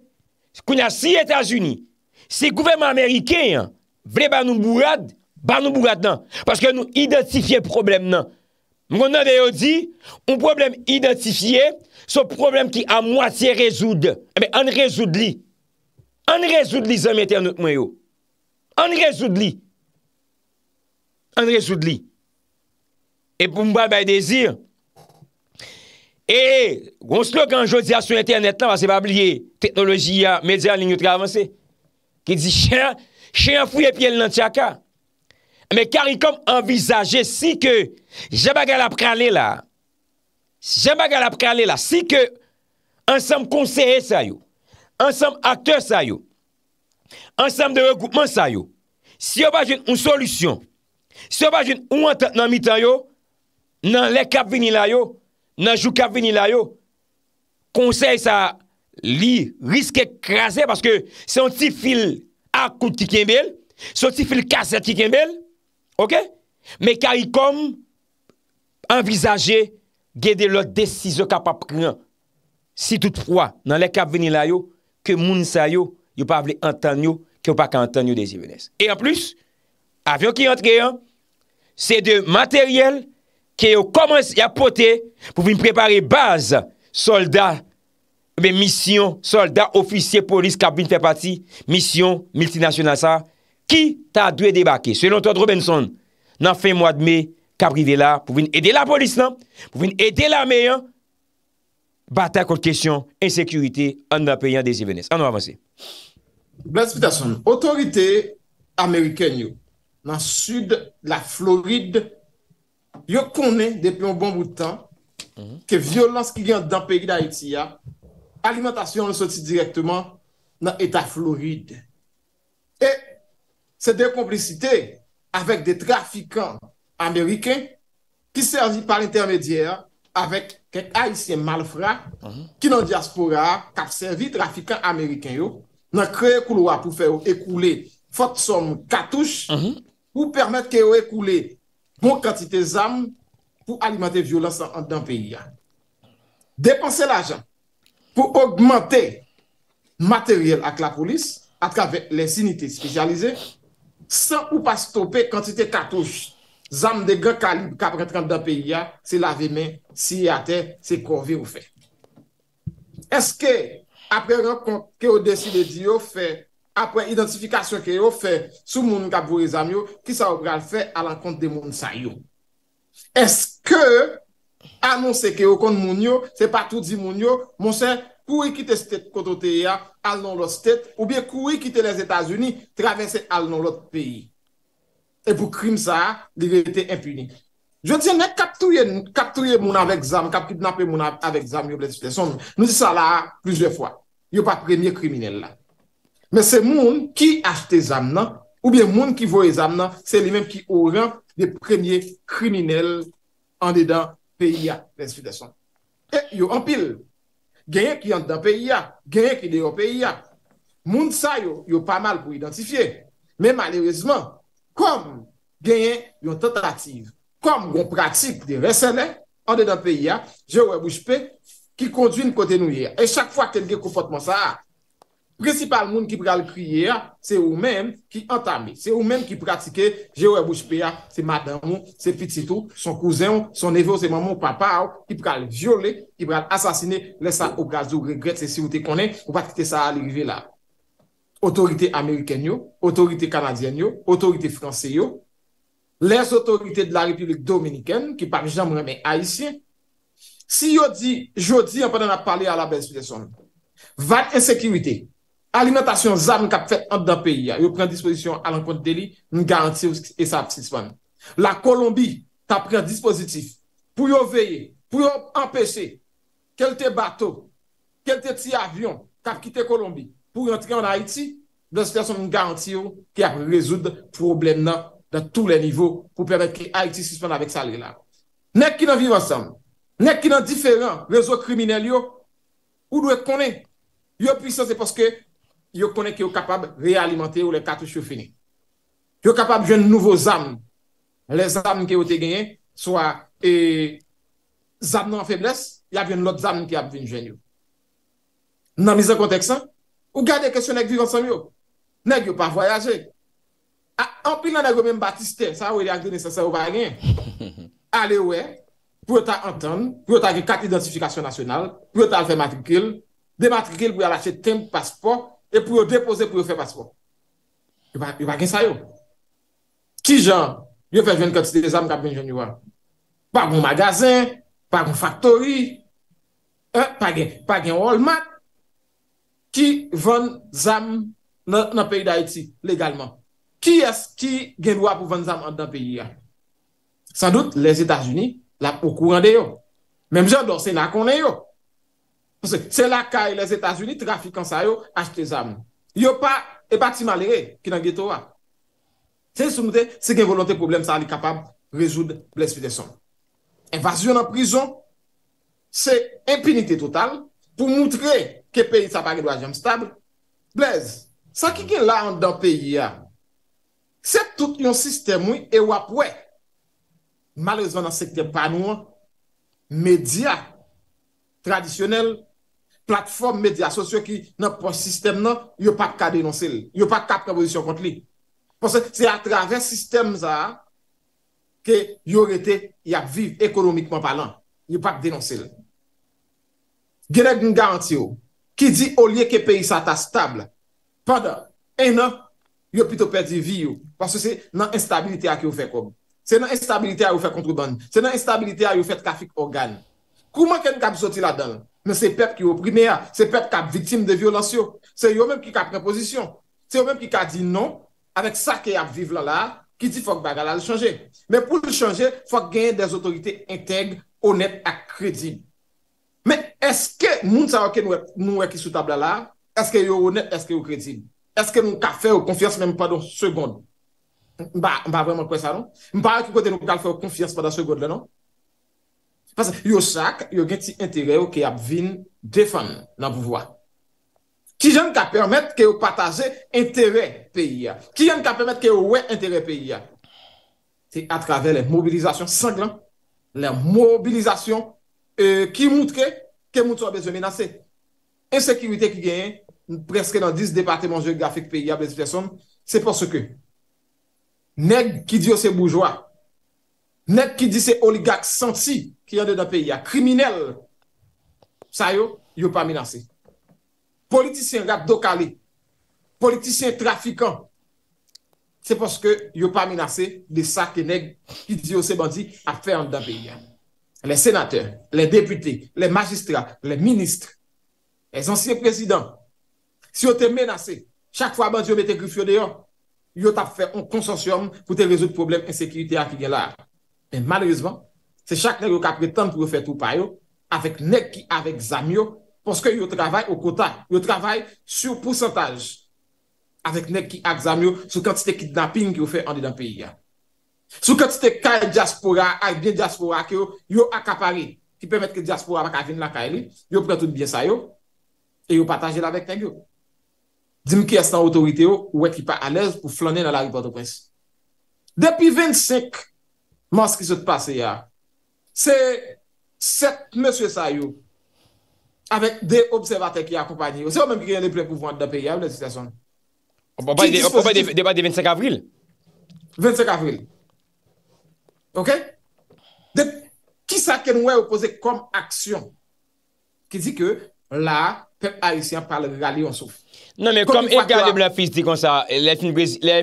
qu'on a six États-Unis, si le gouvernement américain voulait pas nous bourrade, nous Parce que nous identifions le problème, non. Mon nom dit, un problème identifié, ce problème qui à moitié résoudre. Mais eh bien, on résout li. On résout li, amis internautes, moi, yo. On résout li. On résout li. Et pour me pas désir, E, goun slok anjou diya sou internet nan, va se pa bliye teknolojiya, medya, linyoutra avanse, ki di chen, chen fouye piye lantyaka, me karikom envizaje si ke, jemba gala prale la, jemba gala prale la, si ke, ansam konsere sayo, ansam akter sayo, ansam de regoupman sayo, si yo bajen un solusyon, si yo bajen un anten nan mitan yo, nan lekap vinila yo, nanjou kap veni la yo, konsey sa li riske krasè, paske se yon ti fil akout ki kembèl, se yon ti fil kasè ki kembèl, ok, me ka yi kom envizaje gede lòt desizo kap apren, si tout fwa nan lè kap veni la yo, ke moun sa yo, yo pa avle antan yo, ke yo pa ka antan yo de zi vènes. E an plus, avyon ki yon tre yon, se de materyèl, ke yo komanse ya pote pou vin prepare base soldat, misyon, soldat, ofisye, polis, kab vin fè pati, misyon, multinasyon lan sa, ki ta dwe debake. Selon to, Robinson, nan fe mwad me, kab rive la pou vin ede la polis, nan, pou vin ede la me, ba ta kote kesyon, ensekurite, anvapenyan, desevenes. Anw avanse. Blas, Peterson, otorite Ameriken yo, nan sud la Floride, yo konen bon de plon bon boutan ke violans ki gen dan peyi da Haiti ya, alimentasyon mhm. le soti direktman nan Eta Floride. E se de komplicite avek de trafikan Ameriken ki servi par intermedyer avek ke Aisyen Malfra ki nan diaspora kap servi trafikan Ameriken yo nan kreye kou lo apou feyo ekoule fote som katouche ou permette ke yo ekoule bon kantite zan pou alimante violansan an dan peyi ya. Depanse la jan pou augmente materyel ak la polis, atrave l'insinite spesyalize, san ou pa stoppe kantite katouj, zan de gen kalib kap rentran dan peyi ya, se lave men, si yate, se korve ou fe. Eske apre yon kon ke ou desi le diyo fe, apwen identifikasyon kè yo fè sou moun kabou rezam yo, ki sa ou pral fè al an kont de moun sa yon. Eske, an monsè kè yo kont moun yo, se pa tout di moun yo, monsè, koui e kite stèt kontote ya, al nan lot stèt, ou bie koui e kite les Etats-Unis, travesse al nan lot peyi. E pou krim sa, li vète impuni. Je diye, ne kaptouye moun avèk zam, kaptouye moun avèk zam yo, nou di sa la, plizè fwa. Yo pa premye kriminelle la. Men se moun ki afte zam nan, oubyen moun ki vwe zam nan, se li men ki oran de premye kriminel an de dan peyi ya. E yo anpil, genyen ki an de dan peyi ya, genyen ki de yo peyi ya, moun sa yo, yo pa mal pou identifiye. Men malerizman, kom genyen yon tentative, kom yon pratik de resene, an de dan peyi ya, jewe boujpe, ki konduyen kote nou ye. E chak fwa tenge koufotman sa a. Principal moun ki pral kriye ya, se ou men ki entame. Se ou men ki pratike, je ou e bouche pe ya, se madame ou, se fititou, son kouzen ou, son nevo, se maman ou papa ou, ki pral viole, ki pral asasine, lesa ou bradou, regrette, se si ou te konen, ou batite sa alive la. Otorite Ameriken yo, otorite Kanadyen yo, otorite Fransey yo, les otorite de la Republik Dominiken, ki pan jan mou remen Aisyen. Si yo di, jodi, anpanan ap pale a la belsude son, vat ensekirite. Vat ensekirite. Alimentasyon zan kap fet an da peyi ya, yo pren disposisyon an an konti deli, nou garanti yo esap sisman. La Kolombi tap pren disposisyon pou yo veye, pou yo anpesye, kel te bato, kel te ti avyon kap kite Kolombi pou yo entri an Haiti dan se ferson nou garanti yo ki ap rezoud problem nan da tou le nivou pou pwede ki Haiti sisman avik sali la. Nek ki nan viv ansam, nek ki nan diferan rezo krimine li yo, ou nou ek kone, yo pwese se poske yo konen ki yo kapab re-alimente ou le katou chou fini. Yo kapab jen nouvo zam. Le zam ki yo te genye, soa, zam e, nan febles, ya ven lout zam ki ap ven jen yo. Nan mizan konteksan, ou gade kesyon ek vi konsom yo, nek yo pa voyaje. Anpil nan ek omen batiste, sa ou ele ak do nese sa ou va genye. Ale ou e, pou e ta antan, pou e ta gen kat identifikasyon nasyonal, pou e ta alfe matrikil, de matrikil pou e alache tem paspor, pou e ta alfe matrikil, E pou yo depose, pou yo fe paspo. Yo pa gen sa yo. Ki jan? Yo fe ven katite zanm kapen jen yo an. Pa gen magazen, pa gen faktori, pa gen walmat, ki ven zanm nan peyi da eti legalman. Ki es ki gen lwa pou ven zanm an dan peyi ya? San dout, les Etats-Unis la pou kou rande yo. Mem jan dorsen a konen yo. Se la kaye les Etats-Unis, trafikan sa yo, achete zam. Yo pa, e bati malere, ki nan geto wa. Se sou mou de, se gen volante problem sa an li kapab, rejoud bles fitesan. Evasion nan prizon, se empinite total, pou moutre ke peyi sa pari do a jem stable, bles, sa ki gen la an dan peyi ya, se tout yon sistem ou e wapwe. Malrezo nan sekte panouan, media, tradisyonel, platform medya sosyo ki nan pos sistem nan, yo pa ka denonsil. Yo pa ka prepozisyon kont li. Ponso, se a traves sistem za, ke yo rete yap viv ekonomikman palan. Yo pa ka denonsil. Gerek nga garanti yo, ki di olye ke peyi sa ta stable, pandan, enan, yo pito perdi vi yo. Ponso se nan instabilite a ki yo fe kon. Se nan instabilite a yo fe kontro dan. Se nan instabilite a yo fe trafik organ. Kouman ken kap soti la dan? Men se pep ki yo prime a, se pep ka vitim de violasyon, se yo menm ki ka prepozisyon. Se yo menm ki ka di non, avek sa ke yap vive la la, ki di fok baga la le chanje. Men pou le chanje, fok genye des otorite enteg, onet ak kredi. Men eske moun sa wakke nou eki e sou tabla la, eske yo onet, eske yo kredi. Eske nou ka fe ou konfiyas menm pa don segonde. Mba, mba vreman kwen sa non? Mba wakke kote nou kal fe ou konfiyas pa don segonde le non? Yo sak, yo gen ti entere yo ki ap vin defan nan pouvoa. Ki jen ka permette ki yo pataje entere peyi ya. Ki jen ka permette ki yo we entere peyi ya. Ti a trave le mobilizasyon sanglan. Le mobilizasyon ki moutre, ke moutre ou bezye menase. Ensekirite ki gen, preske nan dis departement geografik peyi ya, c'est euh, parce que neg ki diyo se boujwa, Nèk ki di se oligak sansi ki yande dan peyi a, kriminel, sa yo, yo pa minase. Politisyen rap do kalé, politisyen trafikan, se poske yo pa minase de sa ke nèk ki di yo se bandi a fè yande dan peyi a. Le senater, le deputé, le magistrat, le ministre, les ancien président, si yo te menase, chak fwa bandi yo mette grif yo deyon, yo ta fè on konsensyon pou te rezout probleme ensekirite a ki gen la a. Men malerizman, se chak nèk yo ka prétende pou yo fè tou pa yo, avèk nèk ki avèk zami yo, porske yo travèk yo kota, yo travèk sou pousantaj. Avèk nèk ki avèk zami yo, sou kèm ti te kidnapping ki yo fè an di nan peyi ya. Sou kèm ti te kèm diaspora, arbyen diaspora ki yo, yo akapari, ki pèmèt ki diaspora bak avèk vin la kèli, yo prèntoun biye sa yo, e yo patajè la vek ten yo. Dim ki estan otorite yo, ou wèk ki pa alez pou flanè nan la ripote pres. Depi 25, Mons ki se te pase ya. Se, se, Mons se sayou, avek de observate ki akopanyi, se ou menm ki gen le plek pou vwande da peyi ya, ou ne se se son. On pa baye debat de 25 avril. 25 avril. Ok? De, ki sa ken wè ou pose kom aksyon ki di ke, la, pepe Haitian parle de gali ou souf. Non men, kom Edgar Leblanc Fils di kon sa, le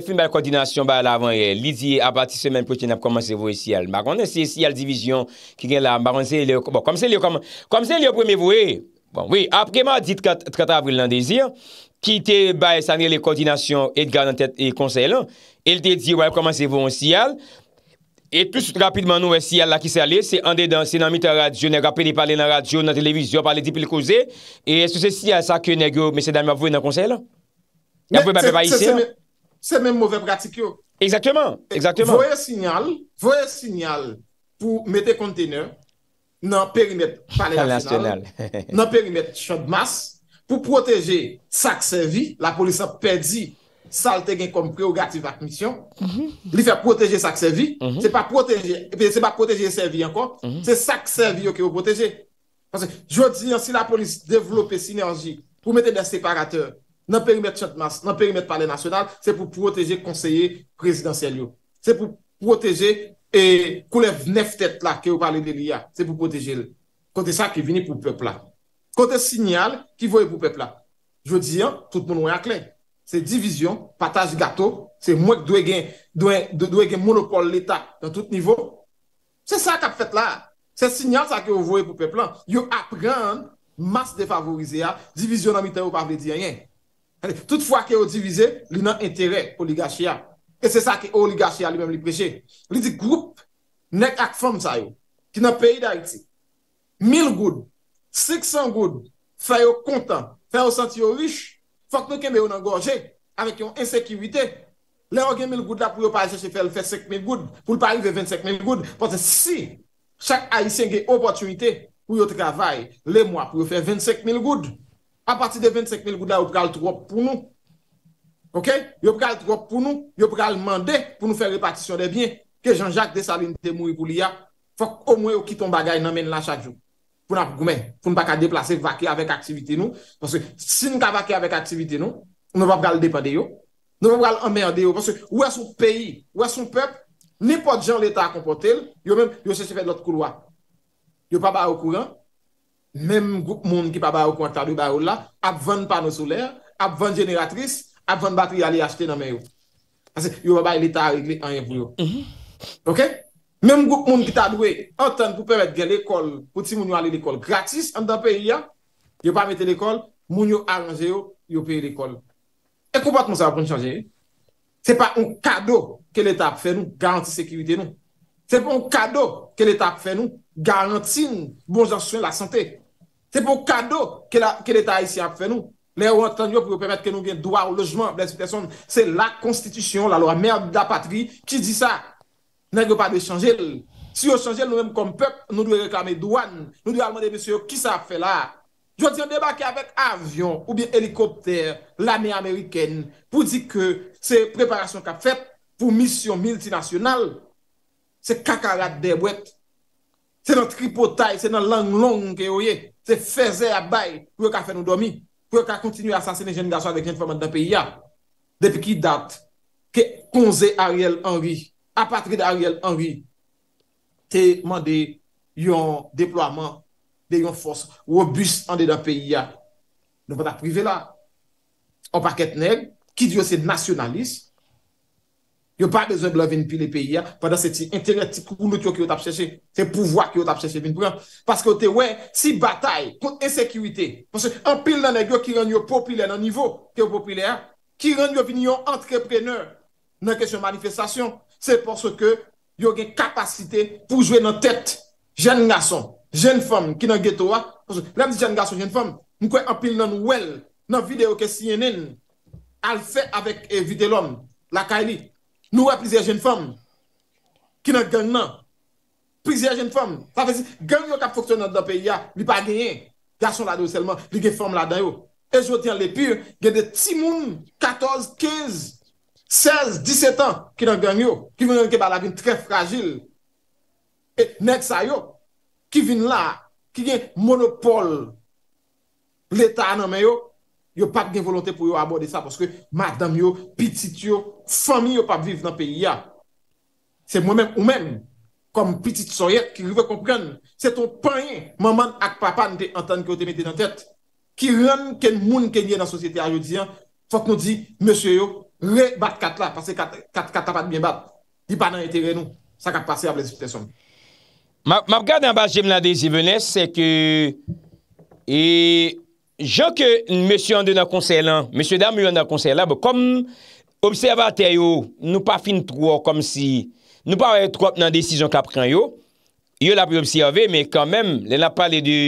fin bay koordinasyon bay lavan ye, li di a pati semen projen ap komansevou si al. Bakon, se si al divizyon ki gen la, bakon, se li yo komansevou, kom se li yo premevou ye. Bon, oui, apreman di tkata avril lan dezyan, ki te bay sanye le koordinasyon Edgar nan tet e konsey lan, el te di, wè, komansevou an si al, E plus rapidman nou wè si yal la ki se ale, se an de dan, se nan mitan radyo, nan raperi pale nan radyo, nan televizyon, pale dipil koze, e sou se si yal sa ke negyo, mese dami ap vwe nan konsey la? Se men mwove pratik yo. Eksaktyman, eksaktyman. Vwe sinyal pou mete kontene nan perimet pale afinal, nan perimet chodmas, pou proteje sak se vi, la polisa pedi, salte gen kompre ou gati vak misyon, mhm. li fè proteje sak se vi, mhm. se pa proteje eh se vi ankon, mhm. se sak se vi ou ki ou proteje. Je di an, si la polis devlope sine anjik, pou mette la separateur, nan perimet chantmas, nan perimet pale nasyonal, se pou proteje konseye prezidansel yo. Se pou proteje, eh, kou lev nef tet la ki ou pale de li ya, se pou proteje. Kote sa ki vini pou pepla. Kote sinyal ki voy pou pepla. Je di an, tout moun wè ak lèy. Se divizyon, pataj gato, se mwenk dwe gen monopole l'Etat dan tout nivou. Se sa kap fet la, se sinyan sa ke ou vwe pou pe plan. Yo apren mas defavorize ya, divizyon nan mitè ou pa vwe di yanyen. Toutfwa ke ou divize, li nan entere pou li gache ya. E se sa ke ou li gache ya, li menm li preche. Li di group, nek ak fom zayou, ki nan peyi da iti. 1000 goud, 600 goud, fay ou kontan, fay ou santi ou riche. Fok nou keme ou nan gorje, avek yon insekirite, le oge mil goud la pou yo parje se fel fe sek mil goud, pou l parje ve ven sek mil goud, pote si, chak a yisege opotirite, pou yo travaye, le mwa pou yo fe ven sek mil goud, apati de ven sek mil goud la, yo pou kal trok pou nou, yo pou kal trok pou nou, yo pou kal mande, pou nou fe repartisyon de bien, ke Jean-Jacques de Salim te moui pou li ya, fok o mwe ou kiton bagay nan men la chak jou. pou nou ap gome, pou nou pa ka deplase vake avèk aktivite nou, parce si nou ka vake avèk aktivite nou, nou va pral depan de yo, nou va pral amè an de yo, parce ouè sou peyi, ouè sou pep, nipo dijan l'Etat a kompote el, yo se se fè d'lot kouloa. Yo pa ba ou kouran, mèm goup moun ki pa ba ou kouan talou ba ou la, ap vèn pano sou lèr, ap vèn jeneratris, ap vèn batri alè yachte nan mè yo. Pase yo va bay l'Etat a regle an yè pou yo. Mm-hmm. Ok? Mèm gout moun ki ta dwe an tan pou pèmèt gen l'ekol pou ti moun yo alè l'ekol gratis an tan pè yè yo pa mètè l'ekol moun yo aranjè yo yo pè yè l'ekol. E koupat moun sa proun chanjè. Se pa un kado ke l'Etat ap fè nou garanti sekirite nou. Se pa un kado ke l'Etat ap fè nou garanti nou bonjan souen la santè. Se pa un kado ke l'Etat a yè si ap fè nou lè yo an tan yo pou pèmèt ke nou gen doua ou lojman blè si pe son se la konstitisyon la Nè grè pa de chanjèl. Si yo chanjèl nou mèm kom pep, nou dwe reklamè douan. Nou dwe almane de bisyo, ki sa fè la? Jodi yon debakè avèk avyon ou bi helikopter, l'anè Amerikèn, pou di kè se preparasyon ka fèt pou misyon multinasyonal. Se kakarat de wèp. Se nan tripotay, se nan lang-lang kè yo yè. Se fè zè abay pou yo ka fè nou domi. Pou yo ka kontinu a sasè nè geni daso avèk geni fè mè dè pè ya. Depi ki dat, ke konze Ariel Henry. A patre d'Ariel Henry, te man de yon deploaman, de yon fos robust an de dan peyi ya. Nou patak prive la. O paket neg, ki diyo se nasyonalist, yo pa dezen gla ven pi le peyi ya, padan se ti entere ti kou nou tiyo ki yo tap cheshe, se pou vwa ki yo tap cheshe vin pou yon. Paske yo te we, si batay kont e sekiwite, panse an pil nan e gyo ki ren yo popile nan nivou ki yo popile a, ki ren yo vin yon antrepreneur nan kesyon manifestasyon, Se porso ke yo gen kapasite pou jwe nan tet. Jen nga son. Jen fom. Kina geto wa. Lèm di jen nga son, jen fom. Mkwen apil nan wèl. Nan videyo ke siyen nen. Al fè avèk evite eh, lòm. La kaili. Nou wè plizè jen fom. Kina gen nan. Plizè jen fom. Sa fezi gen yo kap fokson nan da pe ya. Li pa gen. Jason la do selman. Li gen fom la dayo. E jwotyan le pyr. Gen de timoun. Katoz kez. 16, 17 an ki nan genyo, ki ven yon ke bala vin tre fragil, et nek sa yo, ki vin la, ki gen monopole, l'Etat nan men yo, yo pa gen volonté pou yo abode sa, parce que madame yo, piti yo, fami yo pa vive nan peyi ya. Se mwen men ou men, kom piti tsoyè, ki rive kompren, se ton penye, maman ak papa, nte anten ki yo te mette nan tèt, ki ren ken moun kenye nan sosyete a yo diyan, fok nou di, monsye yo, le bat kat la, pas se kat kat tapat mwen bat, di pa nan etere nou, sa kat pase ap lesi pteson. Ma prkade an bas jem la de zi vene, se ke, e, jan ke, mèsyo an de nan konsey lan, mèsyo dam yon nan konsey la, bo kom, observate yo, nou pa fin tro, kom si, nou pa wè tro nan desizyon kapren yo, yo la preobserve, me kan men, lè la pale de,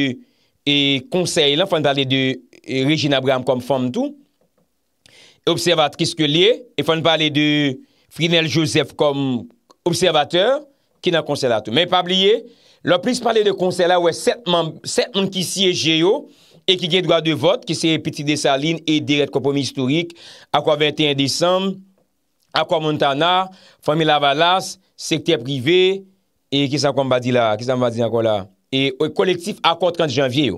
e, konsey lan, fande pale de, e, rejine abram kom fom tou, observatriske liye, e fwane pale de Frinel Joseph kom observateur, ki nan konser la tou. Men pabliye, lor plis pale de konser la, wè set moun ki siye jeyo, e ki gen drwa de vot, ki se peti de sa lin e diret kompomi historik, akwa 21 Desem, akwa Montana, Fomil Avalas, Sekte Privé, e ki sa kon ba di la, e kolektif akwa 30 Janvye yo.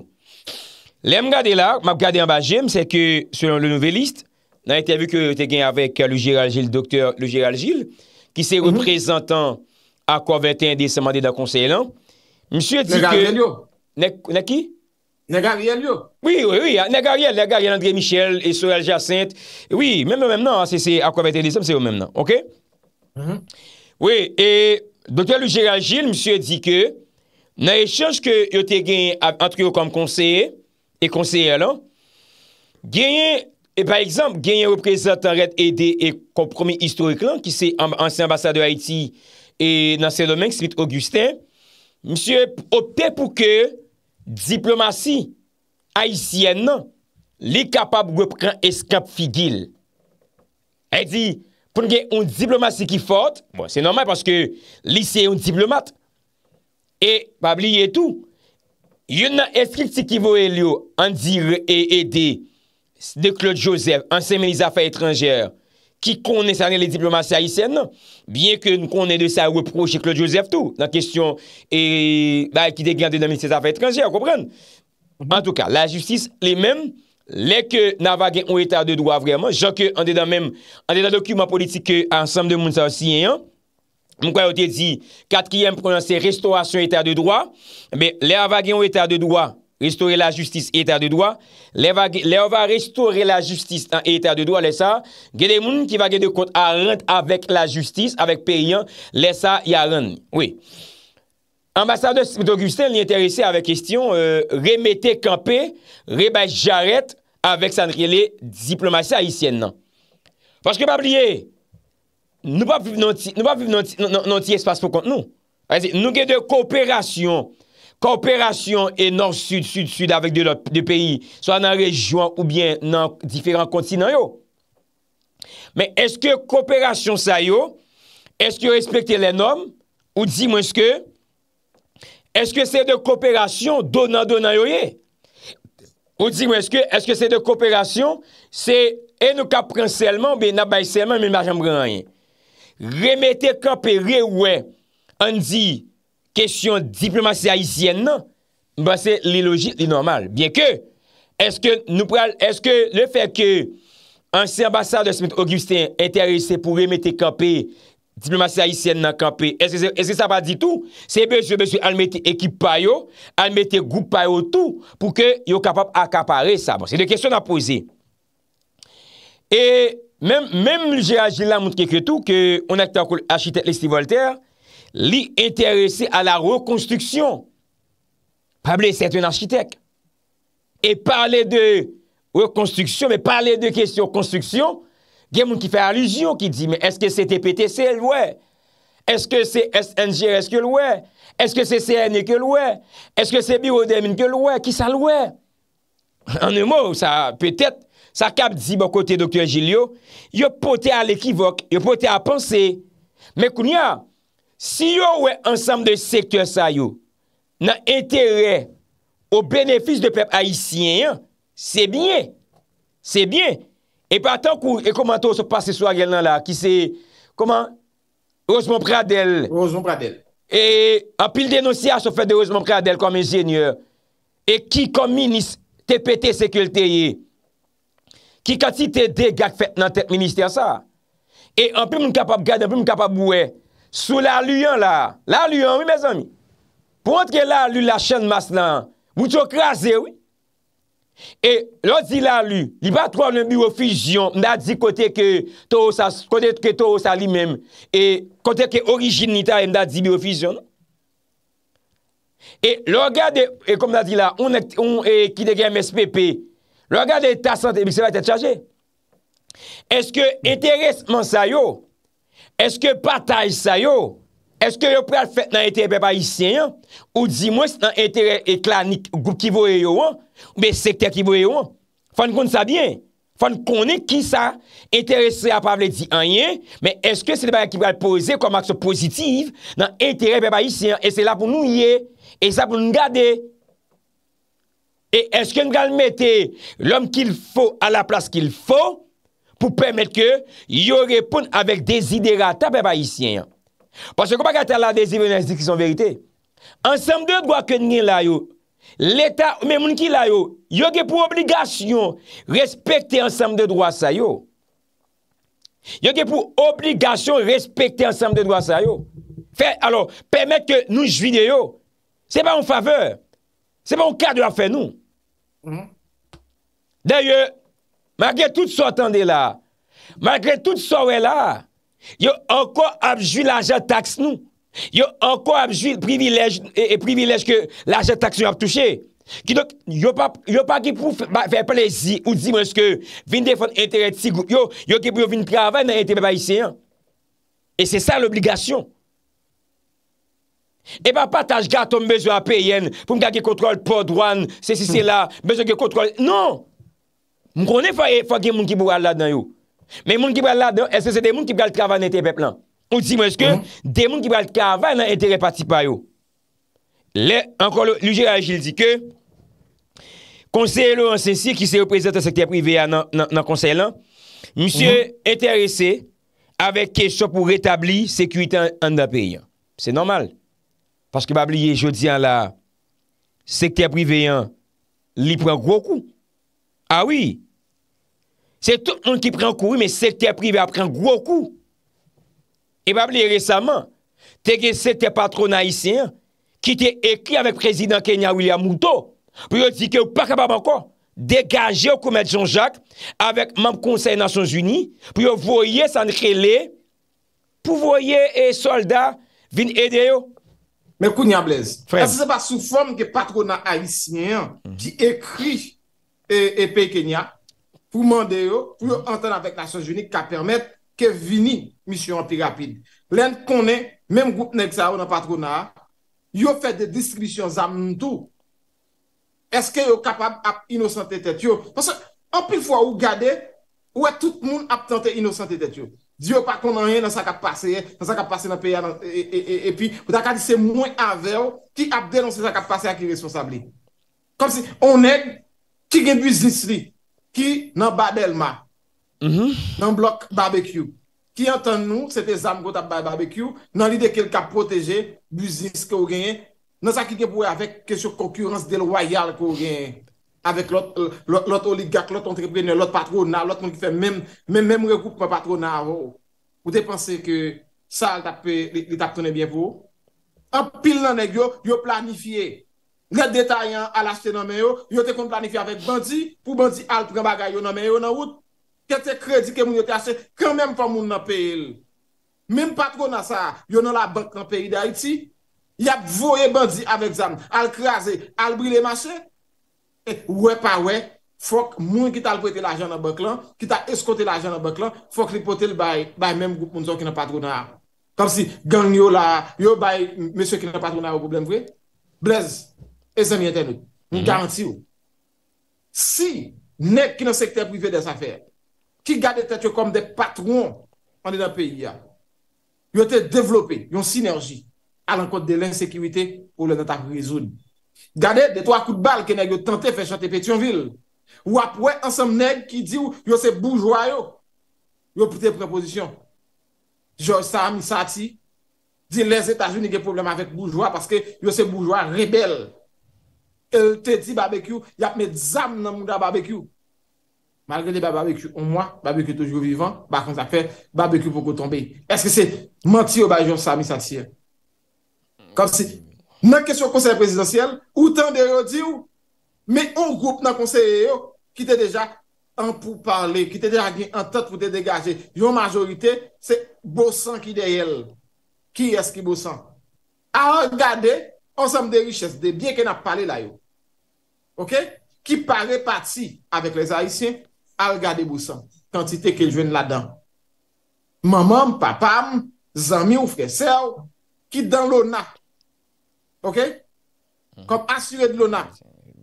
Le m gade la, m ap gade an ba jem, se ke selon le nouvel liste, nan etevi ki yo te gen avèk lou Gérald Gilles, doktor lou Gérald Gilles, ki se mhm. reprezentan akwa 21 désemande dan konseye lan, msye di ke... Nè garyel yo? Nè ki? Nè garyel yo? Oui, oui, oui, ah, nè garyel, nè garyel André Michel et Soural Jacinthe, oui, mè mè mè mè nan, se se akwa 21 désemande, se mè mè mè nan, ok? Mhm. Oui, et doktor lou Gérald Gilles, msye di ke, nan e chanj ke yo te gen antre yo kom konseye, e konseye lan, genyen Et par exemple, gen yon reprezentant et de kompromi historik lan ki se ansen ambassadeur Haiti et nasen domenk, sprit Augustin, msye opte pou ke diplomasi Haitien nan li kapab repren eskap figil. Et di, pou nge yon diplomasi ki fort, bon, se normal, paske li se yon diplomat, et pa bli etou, yon nan eskil si kivo el yo an di re et de de Claude Joseph, ansemen li zafay etranjer, ki konen sanen li diplomat sa isen, bien ke nou konen de sa reproche Claude Joseph tou, nan kestyon, e, ba, ki degrande nan ministere zafay etranjer, kompren? An tou ka, la justis, le men, le ke navagè ou etat de doa vreman, jan ke an dedan men, an dedan dokumen politike ansanm de moun san siyen, moun kwa yo te di, katkiyem pronanse, restorasyon etat de doa, be, le avagè ou etat de doa, Restore la justice, etat de doa. Le va restaurer la justice, etat de doa, lesa. Gede moun ki va gede kont a rent avèk la justice, avèk peyyan, lesa ya rent. Oui. Ambasadeur Sipitogusen li enterese avèk kestyon, remete kampe, rebè jaret avèk san rile diplomasyayisyen nan. Foske pabliye, nou pa viv nanti espas pou kont nou. Nou gede kooperasyon. kooperasyon e nors-sud-sud-sud avek de peyi, sa nan rejouan ou bien nan diferant kontinan yo. Men eske kooperasyon sa yo, eske yo respekte le nom, ou di mwen ske, eske se de kooperasyon do nan do nan yo ye? Ou di mwen ske, eske se de kooperasyon se en nou kapren selman, be na bay selman, me mwajan mwen anye. Remete kapre rewe, an di yo, Kèsyon diplomasi haïsyen nan, ba se li logik li normal. Bien ke, eske le fè ke an serbasa de Smith-Augustin entere se pou ve mette kampe diplomasi haïsyen nan kampe, eske sa pa di tou, sebe sebe se al mette ekip payo, al mette goup payo tou, pou ke yo kapap akapare sa. Bon, se de kèsyon nan pose. Et, menm jè a jil la moun kè kè tou, ke on akte akou l'architekt Lestivolter, li intéressé à la reconstruction. Pablo, c'est un architecte. Et parler de reconstruction, mais parler de question construction, il y a qui fait allusion, qui dit, mais est-ce que c'est TPTC, ouais? Est-ce que c'est est-ce que ouais? Est-ce que c'est CNE que ouais? Est-ce que c'est Bureau que ouais? Qui ça ouais? En un mot, ça peut-être, ça cap dit, bon côté docteur Gilio, il a porté à l'équivoque, il a porté à penser. Mais a Si yo wè ansem de sektor sa yo, nan entere ou benefis de pep haisyen, se bie. Se bie. E patan kou, e komanto se pase swa gèl nan la, ki se, koman, Rosemont Pradel. E apil denosyase ou fè de Rosemont Pradel kom enjènyè. E ki kominis te pète se kèlteye. Ki kati te degak fèt nan tek minister sa. E anpil moun kapab gèd, anpil moun kapab wè, Sou la lu yon la, la lu yon, wè mè zanmi. Pwant ke la lu la chan mas lan, mwout yo krasè wè. E lò di la lu, li batro an mwè birofijyon, mda di kote ke to osa li mèm. E kote ke orijin nita mda di birofijyon. E lò gade, e kom da di la, on e ki de gen mspp, lò gade ta sante, mwè se va te chaje. Eske enteres mwè sa yo? Eske pataj sa yo? Eske yo pral fèt nan etere beba isyen? Ou di mwen nan etere e klanik ou kivore yo an? Ou be sekter kivore yo an? Fon kon sa bien? Fon konen ki sa? Eterese a pavle di anyen? Men eske se de baya ki pral pose kon makso pozitiv nan etere beba isyen? E se la pou nou ye? E sa pou nou gade? E eske nou gade mette lom ki l fo a la plas ki l fo? Ou? pou pèmèd kè yo repoun avèk desiderata pe pa isyen. Pòsè komak atal la desiderata ki son verite. Ansem de drwa kè ngen la yo, l'Etat, mè moun ki la yo, yo ke pou obligasyon respekte ansem de drwa sa yo. Yo ke pou obligasyon respekte ansem de drwa sa yo. Fè, alò, pèmèd kè nou jvide yo. Se pa yon faveur. Se pa yon kè drwa fè nou. Dè yon Malgrè tout sou attendè la, malgrè tout sou wè la, yo ankon apjou l'ajat taks nou, yo ankon apjou privilèj, privilèj ke l'ajat taks nou ap touche, ki dok yo pa, yo pa ki pou fè palèzi, ou di mwè skè, vin defon entere tsi goup, yo, yo ki pou yo vin kravè, nan ente pe pa isè an, e se sa l'obligasyon. E pa pata j gato mbezou apè yen, pou mga ki kontrol podwan, se si se la, bezou ki kontrol, non! M konen e, fwa gen moun ki pral la dan yo. Men moun ki pral la dan, eske se de moun ki pral kava nan ete pe plan. Ou di mwen eske, de moun ki pral kava nan ete repati pa yo. Anko lujer aje, jil di ke, konseye lor an sensi ki se reprezentan sekte priveyan nan konseye lan, moun se mhm. enterese avek kesyo pou retabli sekwiten an da peyan. Se normal. Paske babli ye jodi an la, sekte priveyan li pran kou kou. Awi, ah se tout moun ki pren kou, me se te prive apren gwo kou. E bab li resaman, te ge se te patron a isen, ki te ekri avèk prezident Kenya William Mouto, pou yo dike ou pakabab anko, degaje ou koumèd Jean-Jacques, avèk mèm konsey Nansons-Unis, pou yo voye san krele, pou voye e soldat vin edè yo. Mè kou Nyan Blaise, ase se pa sou form ge patron a isen, ki ekri patron, e, e pey Kenya, pou mande yo, pou yo anten avèk lansyon jounik ka permèt ke vini misyon anpi rapid. Lèn konè, mèm gout nèk sa ou nan patro nan a, yo fè de diskriksyon zamn tou, eske yo kapab ap inosante tet yo. Ponsè, anpi fwa ou gade, ouè e tout moun ap tante inosante tet yo. Diyo pat konan yè nan sa ka paseye, nan sa ka paseye nan peya epi, e, pou takadise mwen avè ki ap denon se sa ka paseye ak i responsabli. Kom si, onèk Ti gen buzis li, ki nan babel ma, mhm. nan blok barbekyou. Ki an tan nou, se te zam go tap barbekyou, nan li de ke l ka proteje, buzis ke ou gen, nan sa ki gen pouwe avek kesyo konkurense delwayal ke ou gen, avek lot oligak, lot entreprener, lot patrou nan, lot moun ki fe menm regroupe patrou nan. Ou te panse ke sa li tap tounen bien vou, an pil nan e yo, yo planifiye. Gè detayan al a chete nan men yo, yo te kon planifi avèk bandi, pou bandi al pren bagay yo nan men yo nan wot, kè te kredi ke moun yo te a chete, kè mèm pa moun nan pe el. Mèm patro nan sa, yo nan la bank nan peyi da iti, yap vòye bandi avèk zan, al kreaze, al brilè masè. E wè pa wè, fòk moun ki tal prete la jen nan bank lan, ki ta eskote la jen nan bank lan, fòk li pote l bay, bay mèm goup moun zon ki nan patro nan a. Kamp si, gang yo la, yo bay mèm se ki nan patro nan a wè problem v E se mwen ten nou, mwen mhm. garanti ou. Si, nek ki nan sekte privé de safer, ki gade tet yo kom de patron ane nan peyi ya, yo te devlope yon sinerji alen kote de l'insekirite ou le nan ta gri zoun. Gade, de to akout bal ke neg yo tante fe chante Petionville, ou apwe ansam neg ki di ou yo se bourgeois yo, yo pite preposisyon. Jo Sam Sati, di les Etats-Unis gen probleme avet bourgeois paske yo se bourgeois rebel. El te di barbecue, yap met zam nan moun da barbecue. Malge de ba barbecue, ou mwa, barbecue toujou vivant, bakon sa fe, barbecue pou kou tombe. Eske se, manti ou ba joun sami sa siye? Kopsi, nan kesyon konseye prezidentiyel, ou tan de rodi ou, me ou goup nan konseye yo, ki te deja an pou parle, ki te deja gen an tot pou te degaje. Yon majorite, se bosan ki de yel. Ki eski bosan? A an gade, an sam de riches, de bien ke na pale la yo. Ok? Ki pare pati avèk les haïsien, al gade bousan. Kantite ke jwen la dan. Mamam, papam, zami ou fresew, ki dan lona. Ok? Hmm. Kom asyre de lona.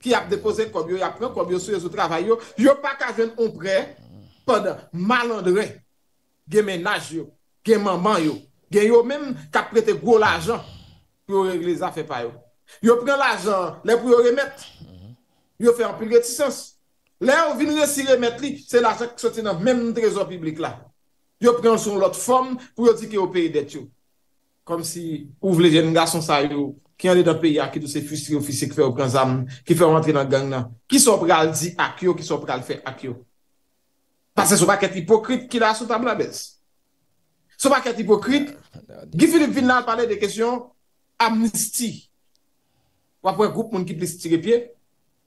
Ki ap depose kob yo apren, kob yo souye sou travay yo. Yo pa ka jwen onpre, poda malandre, gen menaj yo, gen maman yo, gen yo menm kap prete gwo lajan pou yo regeleza fe payo. Yo pren lajan, le pou yo remet. Ok? Yo fè anpil retisans. Lè ou vinne si remetli, se la chak ki soti nan menm trezor piblik la. Yo pren son lot fòm pou yo di ki yo peyi det yo. Kom si ou vlejen nga son sayo ki anle dan peyi akid ou se fusti yo fisi ki fè okan zam, ki fè rentre nan gang nan. Ki sou pral di ak yo, ki sou pral fè ak yo. Pase sou pa ket hipokrit ki la sou tabla bez. Sou pa ket hipokrit. Gifilip Vinlan pale de kèsyon amnisti. Wapwen goup moun ki plis tirepye.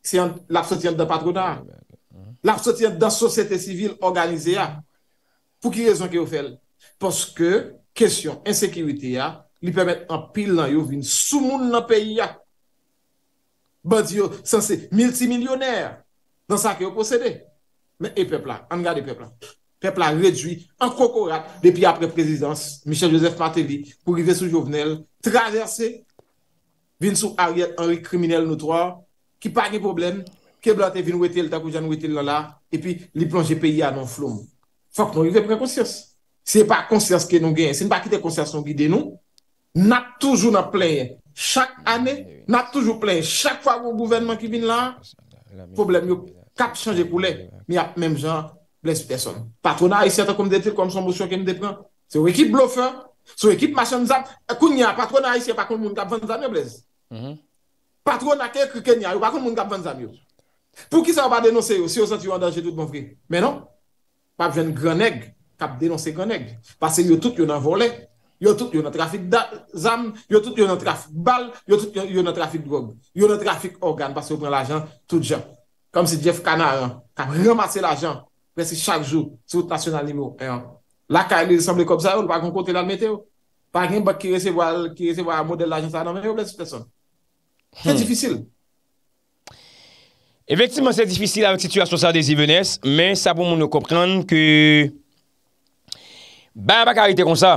Se yon l'absotiyen de patronat. Mm-hmm. L'absotiyen de sosyete sivil organize ya. Ah. Fou ki rezon ki yo fel? Poske, kesyon, ensekirite ya, ah, li pwemet an pil nan yo vin sou moun nan peyi ya. Ah. Badi yo sensi, milti milyonèr nan sa ki yo posede. Men e pepla, an gade pepla. Pepla redwi, an koko rat, depi apre prezidans, Michel-Joseph Martelly, kou rive sou jovenel, trajerse, vin sou arièl an rik kriminel nou troi, ki pa gen problem, ke bla te vin wete lta kou jan wete lala, e pi li plonje pe ya nan floum. Fak non, yu ve pre konsyans. Se yon pa konsyans ke nou gen, se yon pa kite konsyans nou gide nou, nap toujou nan plenye. Chak ane, eh nap toujou plenye. Chak fwa wou gouvernement ki vin la, problem yo kap chanje pou le, mi ap menm jan, bles person. Patron a isye ta konm detil konm son mousyon ke nou depren. Se w ekip blofen, se w ekip machan nzap, akoun ya, patron a isye pa konm moun kap 20 ane bles. Mm-hmm. Patron a kè kè kè nyan, yon pa kon moun kap van zam yon. Pou ki sa w pa denonse yon, si yon sent yon en danje tout bon vre. Menon, pap jwen grenèk, kap denonse grenèk. Pase yon tout yon an volèk, yon tout yon an trafik zam, yon tout yon an trafik bal, yon tout yon an trafik drog. Yon an trafik organ, pase yon pren l'ajan tout jan. Kom si Jeff Kanaren, kap remase l'ajan, pese chak jou, tout national nimo. La ka yon lise samble kop za yon, pa kon kote lan metè yon. Pa yon bak ki rese vo a model l'ajan sa nan, yon blè si peson. Hmm. C'est difficile. Efectivement, c'est difficile avèk situasyon sa de zi vènes, mè sa pou moun nou komprende kè bè mwen karete kon sa.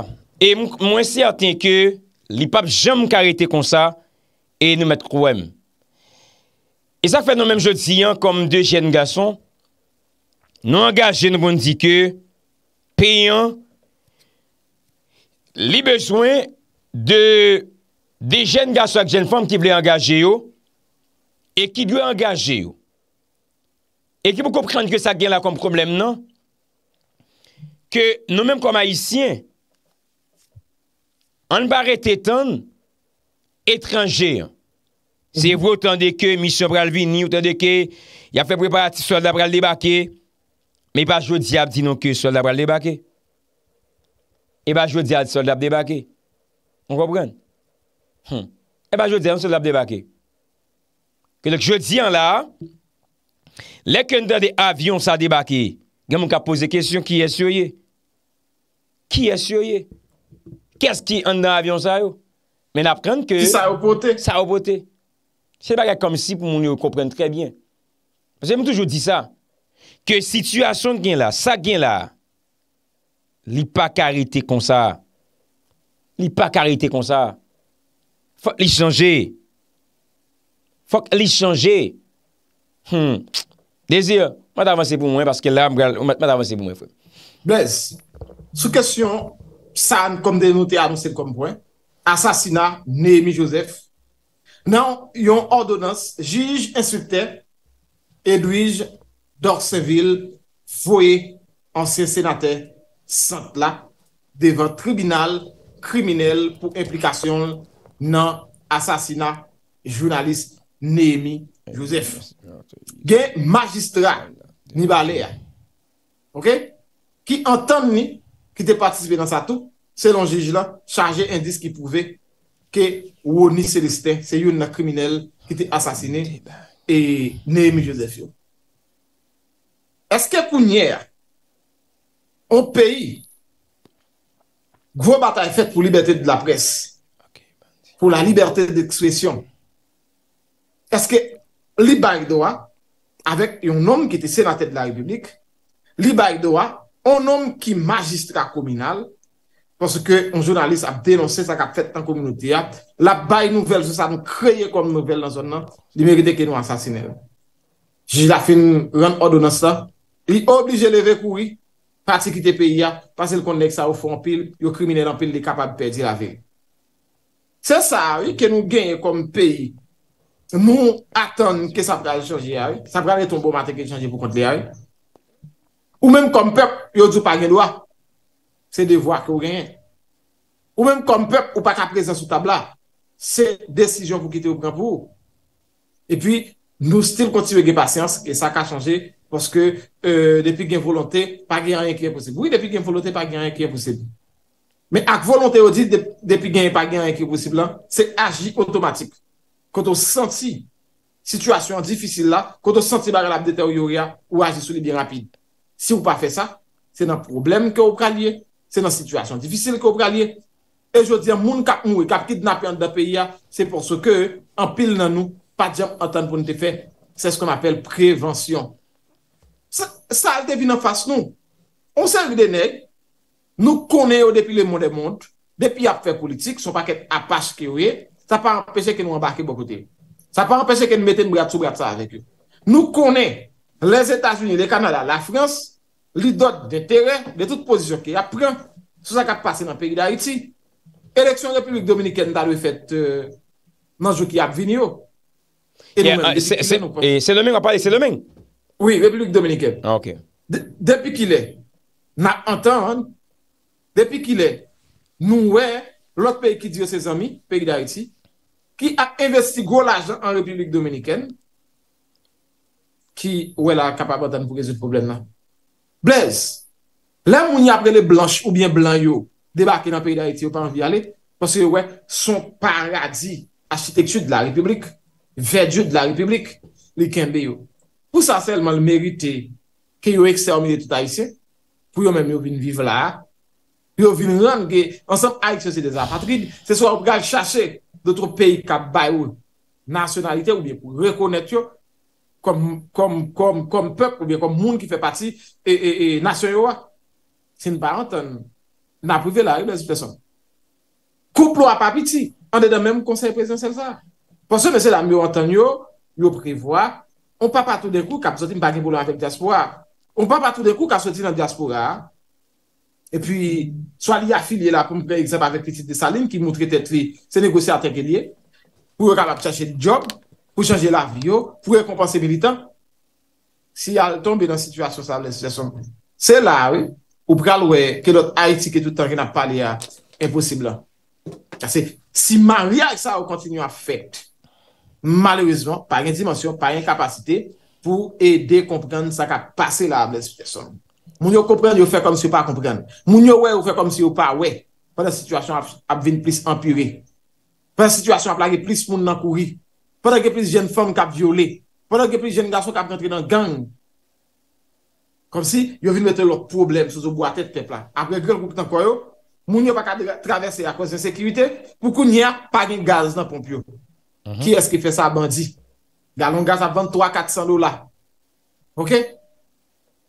Mwen sè atèn kè li pab jèm karete kon sa e nou mèt kouèm. E sa fè nou mèm jò diyan kom de jèn gason, nou an gajen nou moun di kè peyan li bejwen de Non? De jen gaso ak jen fom ki vle angaje yo, e ki dwe angaje yo. E ki pou koupren ki sa gen la kom problem nan, ke nou menm kom haisyen, an bar et etan, etranje an. Se vwe otan de ke miso pral vi, ni otan de ke ya fe preparati solda pral debake, me pa jo diab di nou ke solda pral debake. E pa jo diab solda pral debake. On reprenne. Hmm. E eh ba jwè diyan, se l ap debake. Kè lèk jwè diyan la, lèk yon dan de avyon sa debake, gen moun ka pose kèsyon, ki esye ye? Ki esye ye? Kès ki yon dan avyon sa yo? Men aprenn kè... Si sa apote. Sa apote. Se baga kom si pou moun yo komprenn tre bien. Se moun toujou di sa, kè situasyon gen la, sa gen la, li pa karite kon sa. Li pa karite kon sa. Fok li chanje. Fok li chanje. Hmm. Desi, mwen avanse pou mwen paske lam, mwen avanse pou mwen. Bles, sou kesyon san kom denote avanse kom mwen, asasina Neymi Joseph. Nan yon ordonans, jij insulte Edwige dorsen vil foye ansen senate sant la devan tribunal kriminel pou implikasyon sanat nan asasina jounalist Neymi Joseph. Gen magistral ni balè ya. Ok? Ki an tan ni, ki te patispe nan sa tou, se lon jej la, chanje indis ki pouve ke wou ni selisten, se yon nan kriminel ki te asasine e Neymi Joseph yo. Eske kou nyer an peyi gwo batay fèt pou libertè de la presse pou la liberte d'ekswesyon. Eske li bay do a, avek yon nom ki te senate de la republik, li bay do a, yon nom ki magistra kominal, poske yon jounaliste a denonse sa ka fet tan kominoti a, la bay nouvel, sa nou kreye kom nouvel nan zon nan, di merite ke nou asasine. Jil la fin ren odonan sa, li oblije leve koui, pati ki te peyi a, pasi l konnek sa ou fon pil, yo krimine lan pil li kapab pe di la vey. Se sa yi ke nou genye kom peyi, nou atan ke sa pral chanji a yi, sa pral etonbo maten ke chanji pou konti a yi. Ou menm kom pep, yo djou pa gen doa, se devwa ke ou genye. Ou menm kom pep, ou pa ka prezen sou tabla, se desijon pou kite ou pran pou. E pi nou stil konti we gen pasyans, e sa ka chanji, poske euh, depi gen volante, pa gen an yon ki yon e poseb. Men ak volonte ou di depi genye pa genye ekre posiblan, se agi otomatik. Koto senti situasyon difisil la, koto senti ba ralap dete ou yoria, ou agi sou li bi rapide. Si ou pa fe sa, se nan problem ke ou pralye, se nan situasyon difisil ke ou pralye, e jodi an moun ka mou e kap kit napen da peya, se porso ke an pil nan nou, pa djam an tan pou nite fe, se skon apel prevensyon. Sa al te vi nan fas nou. On se avi dene, Nou konè yo depi le moun bon de moun, depi ap fè politik, son pa ket apache ki ouye, sa pa anpeche ke nou anbarke bo kote. Sa pa anpeche ke nou mette nou yatou gata sa avek yo. Nou konè les Etats-Unis, les Kanada, la Frans, li dot de terè, euh, oh. ah, ah, de tout pozisyon ki ap prè, sou sa ka pase nan peyi da iti. Eleksyon Republik Dominikè, nou ta lou fèt nanjou ki ap vini yo. E se lemèng ap pale, se lemèng? Oui, Republik Dominikè. Depi ki lè, nan anten an, Depi ki lè, nou wè lòt peyi ki diyo se zami, peyi da iti, ki a investigo l'ajan an Republik Dominikèn, ki wè la kapabotan pou rezout problem la. Blaise, lè mouni apre le blanche ou bien blan yo, debake nan peyi da iti yo tan vialè, pwosè yo wè son paradis asitektu de la Republik, vèdjou de la Republik, li kenbe yo. Pwos sa selman l merite ke yo ekse omi de touta iti, pou yo menm yo bin vive la a, Yo vinran gen ansan a yon sese de zapatrid. Se sou ap gal chase doutro peyi ka bayoun. Nasyonalite oubyen pou rekonnet yo kom pep oubyen kom moun ki fe pati e nasyon yo wa. Sin ba anton, nan aprive la yon desi feson. Kouplo ap apiti, an de dan menm konsey presensel sa. Pon se mese la miw anton yo, yo privwa, on pa patou de kou kap soti mpagin pou lor ankep diaspora. On pa patou de kou kap soti nan diaspora a. E pi, swa li a fili la pou mpre eksemp avè kritik de sa lin ki mwotre tetri se negose a teke liye. Pou yon kan ap chache di job, pou chanje la vyo, pou yon kompense militant. Si yon tombe nan sitwasyon sa bles, se son, se la, ou pral wè, ke lot a etike toutan ki nan pali a, imposible. Si ma ria ek sa ou kontinu a fèt, malewizman, pa gen dimensyon, pa gen kapasite, pou ede kompren sa ka pase la bles, se son, Moun yo komprende, yo fè kom si yo pa komprende. Moun yo wè, yo fè kom si yo pa wè. Pwede situasyon ap vin plis empire. Pwede situasyon ap lage plis moun nan kouri. Pwede ge plis jen fòm kap viole. Pwede ge plis jen gaso kap rentre nan gang. Kom si, yo vin wète lò problem sou zo bo a tèt pepla. Apre grel kouk tan koyo, moun yo baka travese a kouz yon sekirite, koukou nye ap pagin gaz nan pompyo. Ki mhm. eski fè sa bandi? Galon gaz ap 23-400 lola. Ok? Ok?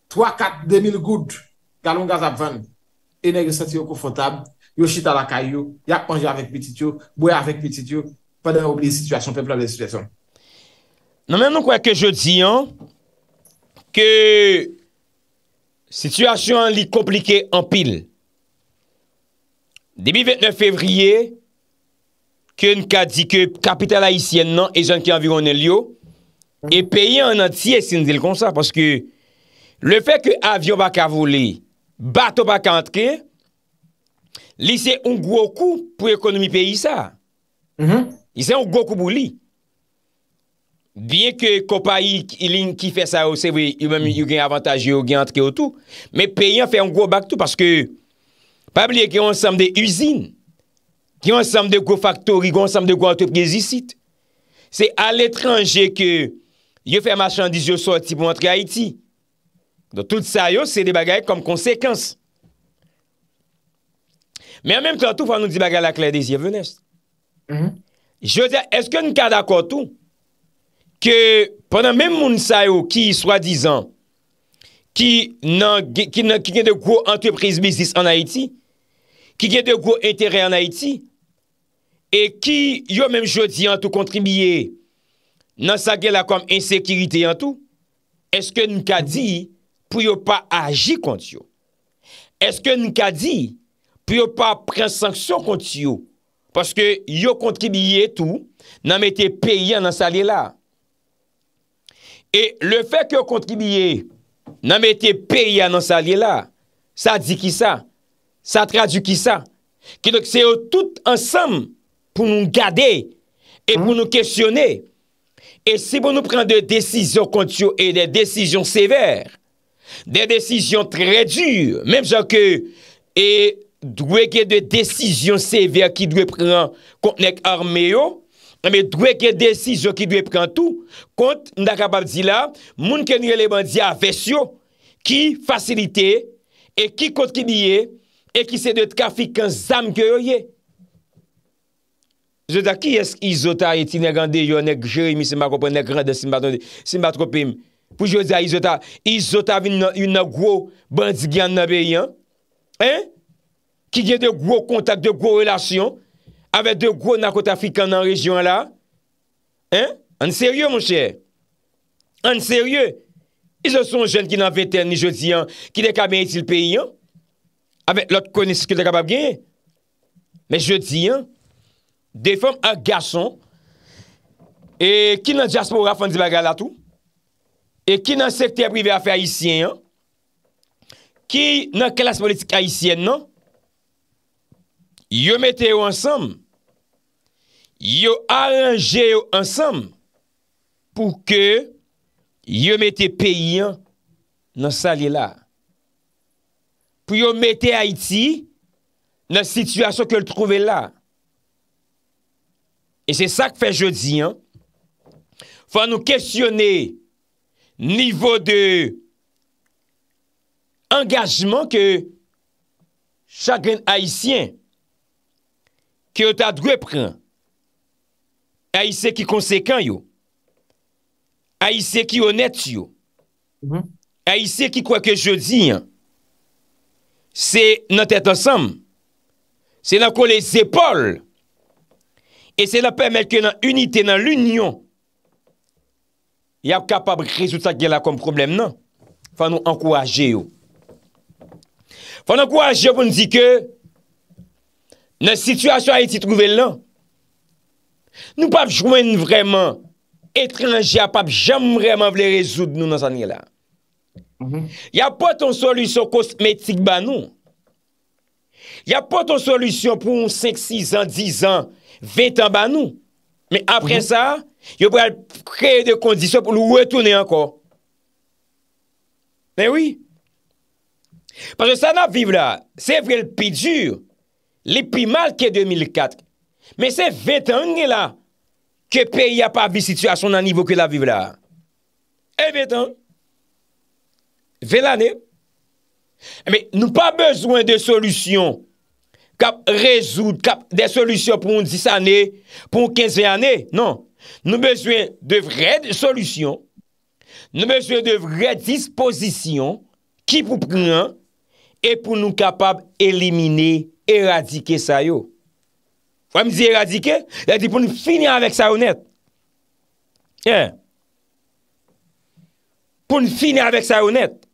3, 4, 2000 goud, galon gaz apvan, ene yon sati yon konfotab, yon chita la kayo, yak panje avèk bitityo, bouè avèk bitityo, padè oubli situasyon, pe plem le situasyon. Nan men nou kwa ke jodi an, ke situasyon li komplike an pil. Demi 29 fevriye, ke n ka di ke kapital haisyen nan, e zan ki an vi konen li yo, e peyi an an ti, e sin dil kon sa, paske Le fè ke avyon bak avou li, bato bak antre, li se un gwo kou pou ekonomi peyi sa. Li se un gwo kou pou li. Biye ke kopayi ilin ki fè sa, ou se wè yon gen avantaj yo, gen antre yo tou, me peyen fè un gwo bak tou, paske pabliye ki yon sam de usine, ki yon sam de gwo faktori, ki yon sam de gwo antre prezisit. Se al etranje ke yo fè machandis yo sorti pou antre Haiti, Don tout sa yo, se de bagaye kom konsekans. Men an menm klantou, fwa nou di bagaye la kladeziye venest. Mm-hmm. Je di, eske nou ka dakotou, ke, pwennan menm moun sa yo, ki yi swa dizan, ki gen de gwo anteprezi bizis an Haiti, ki gen de gwo entere an Haiti, e ki yo menm jodi an tou kontribiye, nan sa gen la kom ensekiriti an tou, eske nou ka di, pou yo pa aji kont yo. Eske n ka di, pou yo pa pren sanksyon kont yo, paske yo kontribiye tou, nan mette peye anan sa li la. E le fek yo kontribiye, nan mette peye anan sa li la, sa di ki sa, sa tradu ki sa, ki nok se yo tout ansam, pou nou gade, e pou nou kestyone, e si pou nou pren de desisyon kont yo, e de desisyon sever, De desisyon trè djur, menm jan ke e dweke de desisyon sever ki dwe pran konten ek arme yo, menm e dweke de desisyon ki dwe pran tou, kont ndakabab zila, moun kenye le bandia vèsyo, ki fasilite, e ki kont ki diye, e ki se de trafik an zam ke yo ye. Je da ki esk izotay eti ne gande yon ek jere mi sema kopon nek rande simba tropim. Pou yo di a izotav, izotav yon nan gro bandigan nan beyan. Hein? Ki gen de gro kontak, de gro relasyon. Avet de gro nakot Afrikan nan rejyon la. Hein? An seryo moun chè. An seryo. Izo son jen ki nan veten ni yo di yan. Ki de ka ben etil peyan. Avet lot kone si ki de ka bab gen. Men yo di yan. De fom an gason. E ki nan jaspo rafan di bagal la tou. E ki nan sekte prive afe Haitien an, ki nan klas politik Haitien an, yo mette yo ansam, yo alange yo ansam, pou ke yo mette peyi an, nan sali la. Pou yo mette Haiti, nan situasyon ke l'trouve la. E se sa k fe jodi an, fwa nou kestyone, nivou de engajman ke chakren haisyen ki ou ta dwe pren haise ki konsekant yo haise ki onet yo haise ki kwa ke jodi se nan tete ansam se nan kou les epol e se nan pemet ke nan unité nan l'union y ap kapab rezout sa gè la kom problem nan, fan nou ankouaje yo. Fan ankouaje yo pou nou di ke, nan situasyon a iti trouvel nan, nou pap jwenn vreman, etranji apap jam vreman vle rezout nou nan san gè la. Mhm. Y ap poton solusyon kosmetik ban nou, y ap poton solusyon pou 5, 6 an, 10 an, 20 an ban nou, Mè apre sa, yo pou al kreye de kondisyon pou nou wetounen anko. Mè wè. Pase sa nan viv la, se vre l pi djur, l pi mal ke 2004. Mè se 20 an nè la, ke pe y a pa vi situasyon nan nivou ke la viv la. E 20 an. 20 an. Mè nou pa bezwen de solusyon. Kap rezout, kap de solusyon pou moun 10 ane, pou moun 15 ane, non. Nou bezwen de vred solusyon, nou bezwen de vred disposisyon, ki pou prunan, e pou nou kapab elimine, eradike sa yo. Fwa mi di eradike? Ya di pou nou fini avèk sa yo net. Tiè. Pou nou fini avèk sa yo net.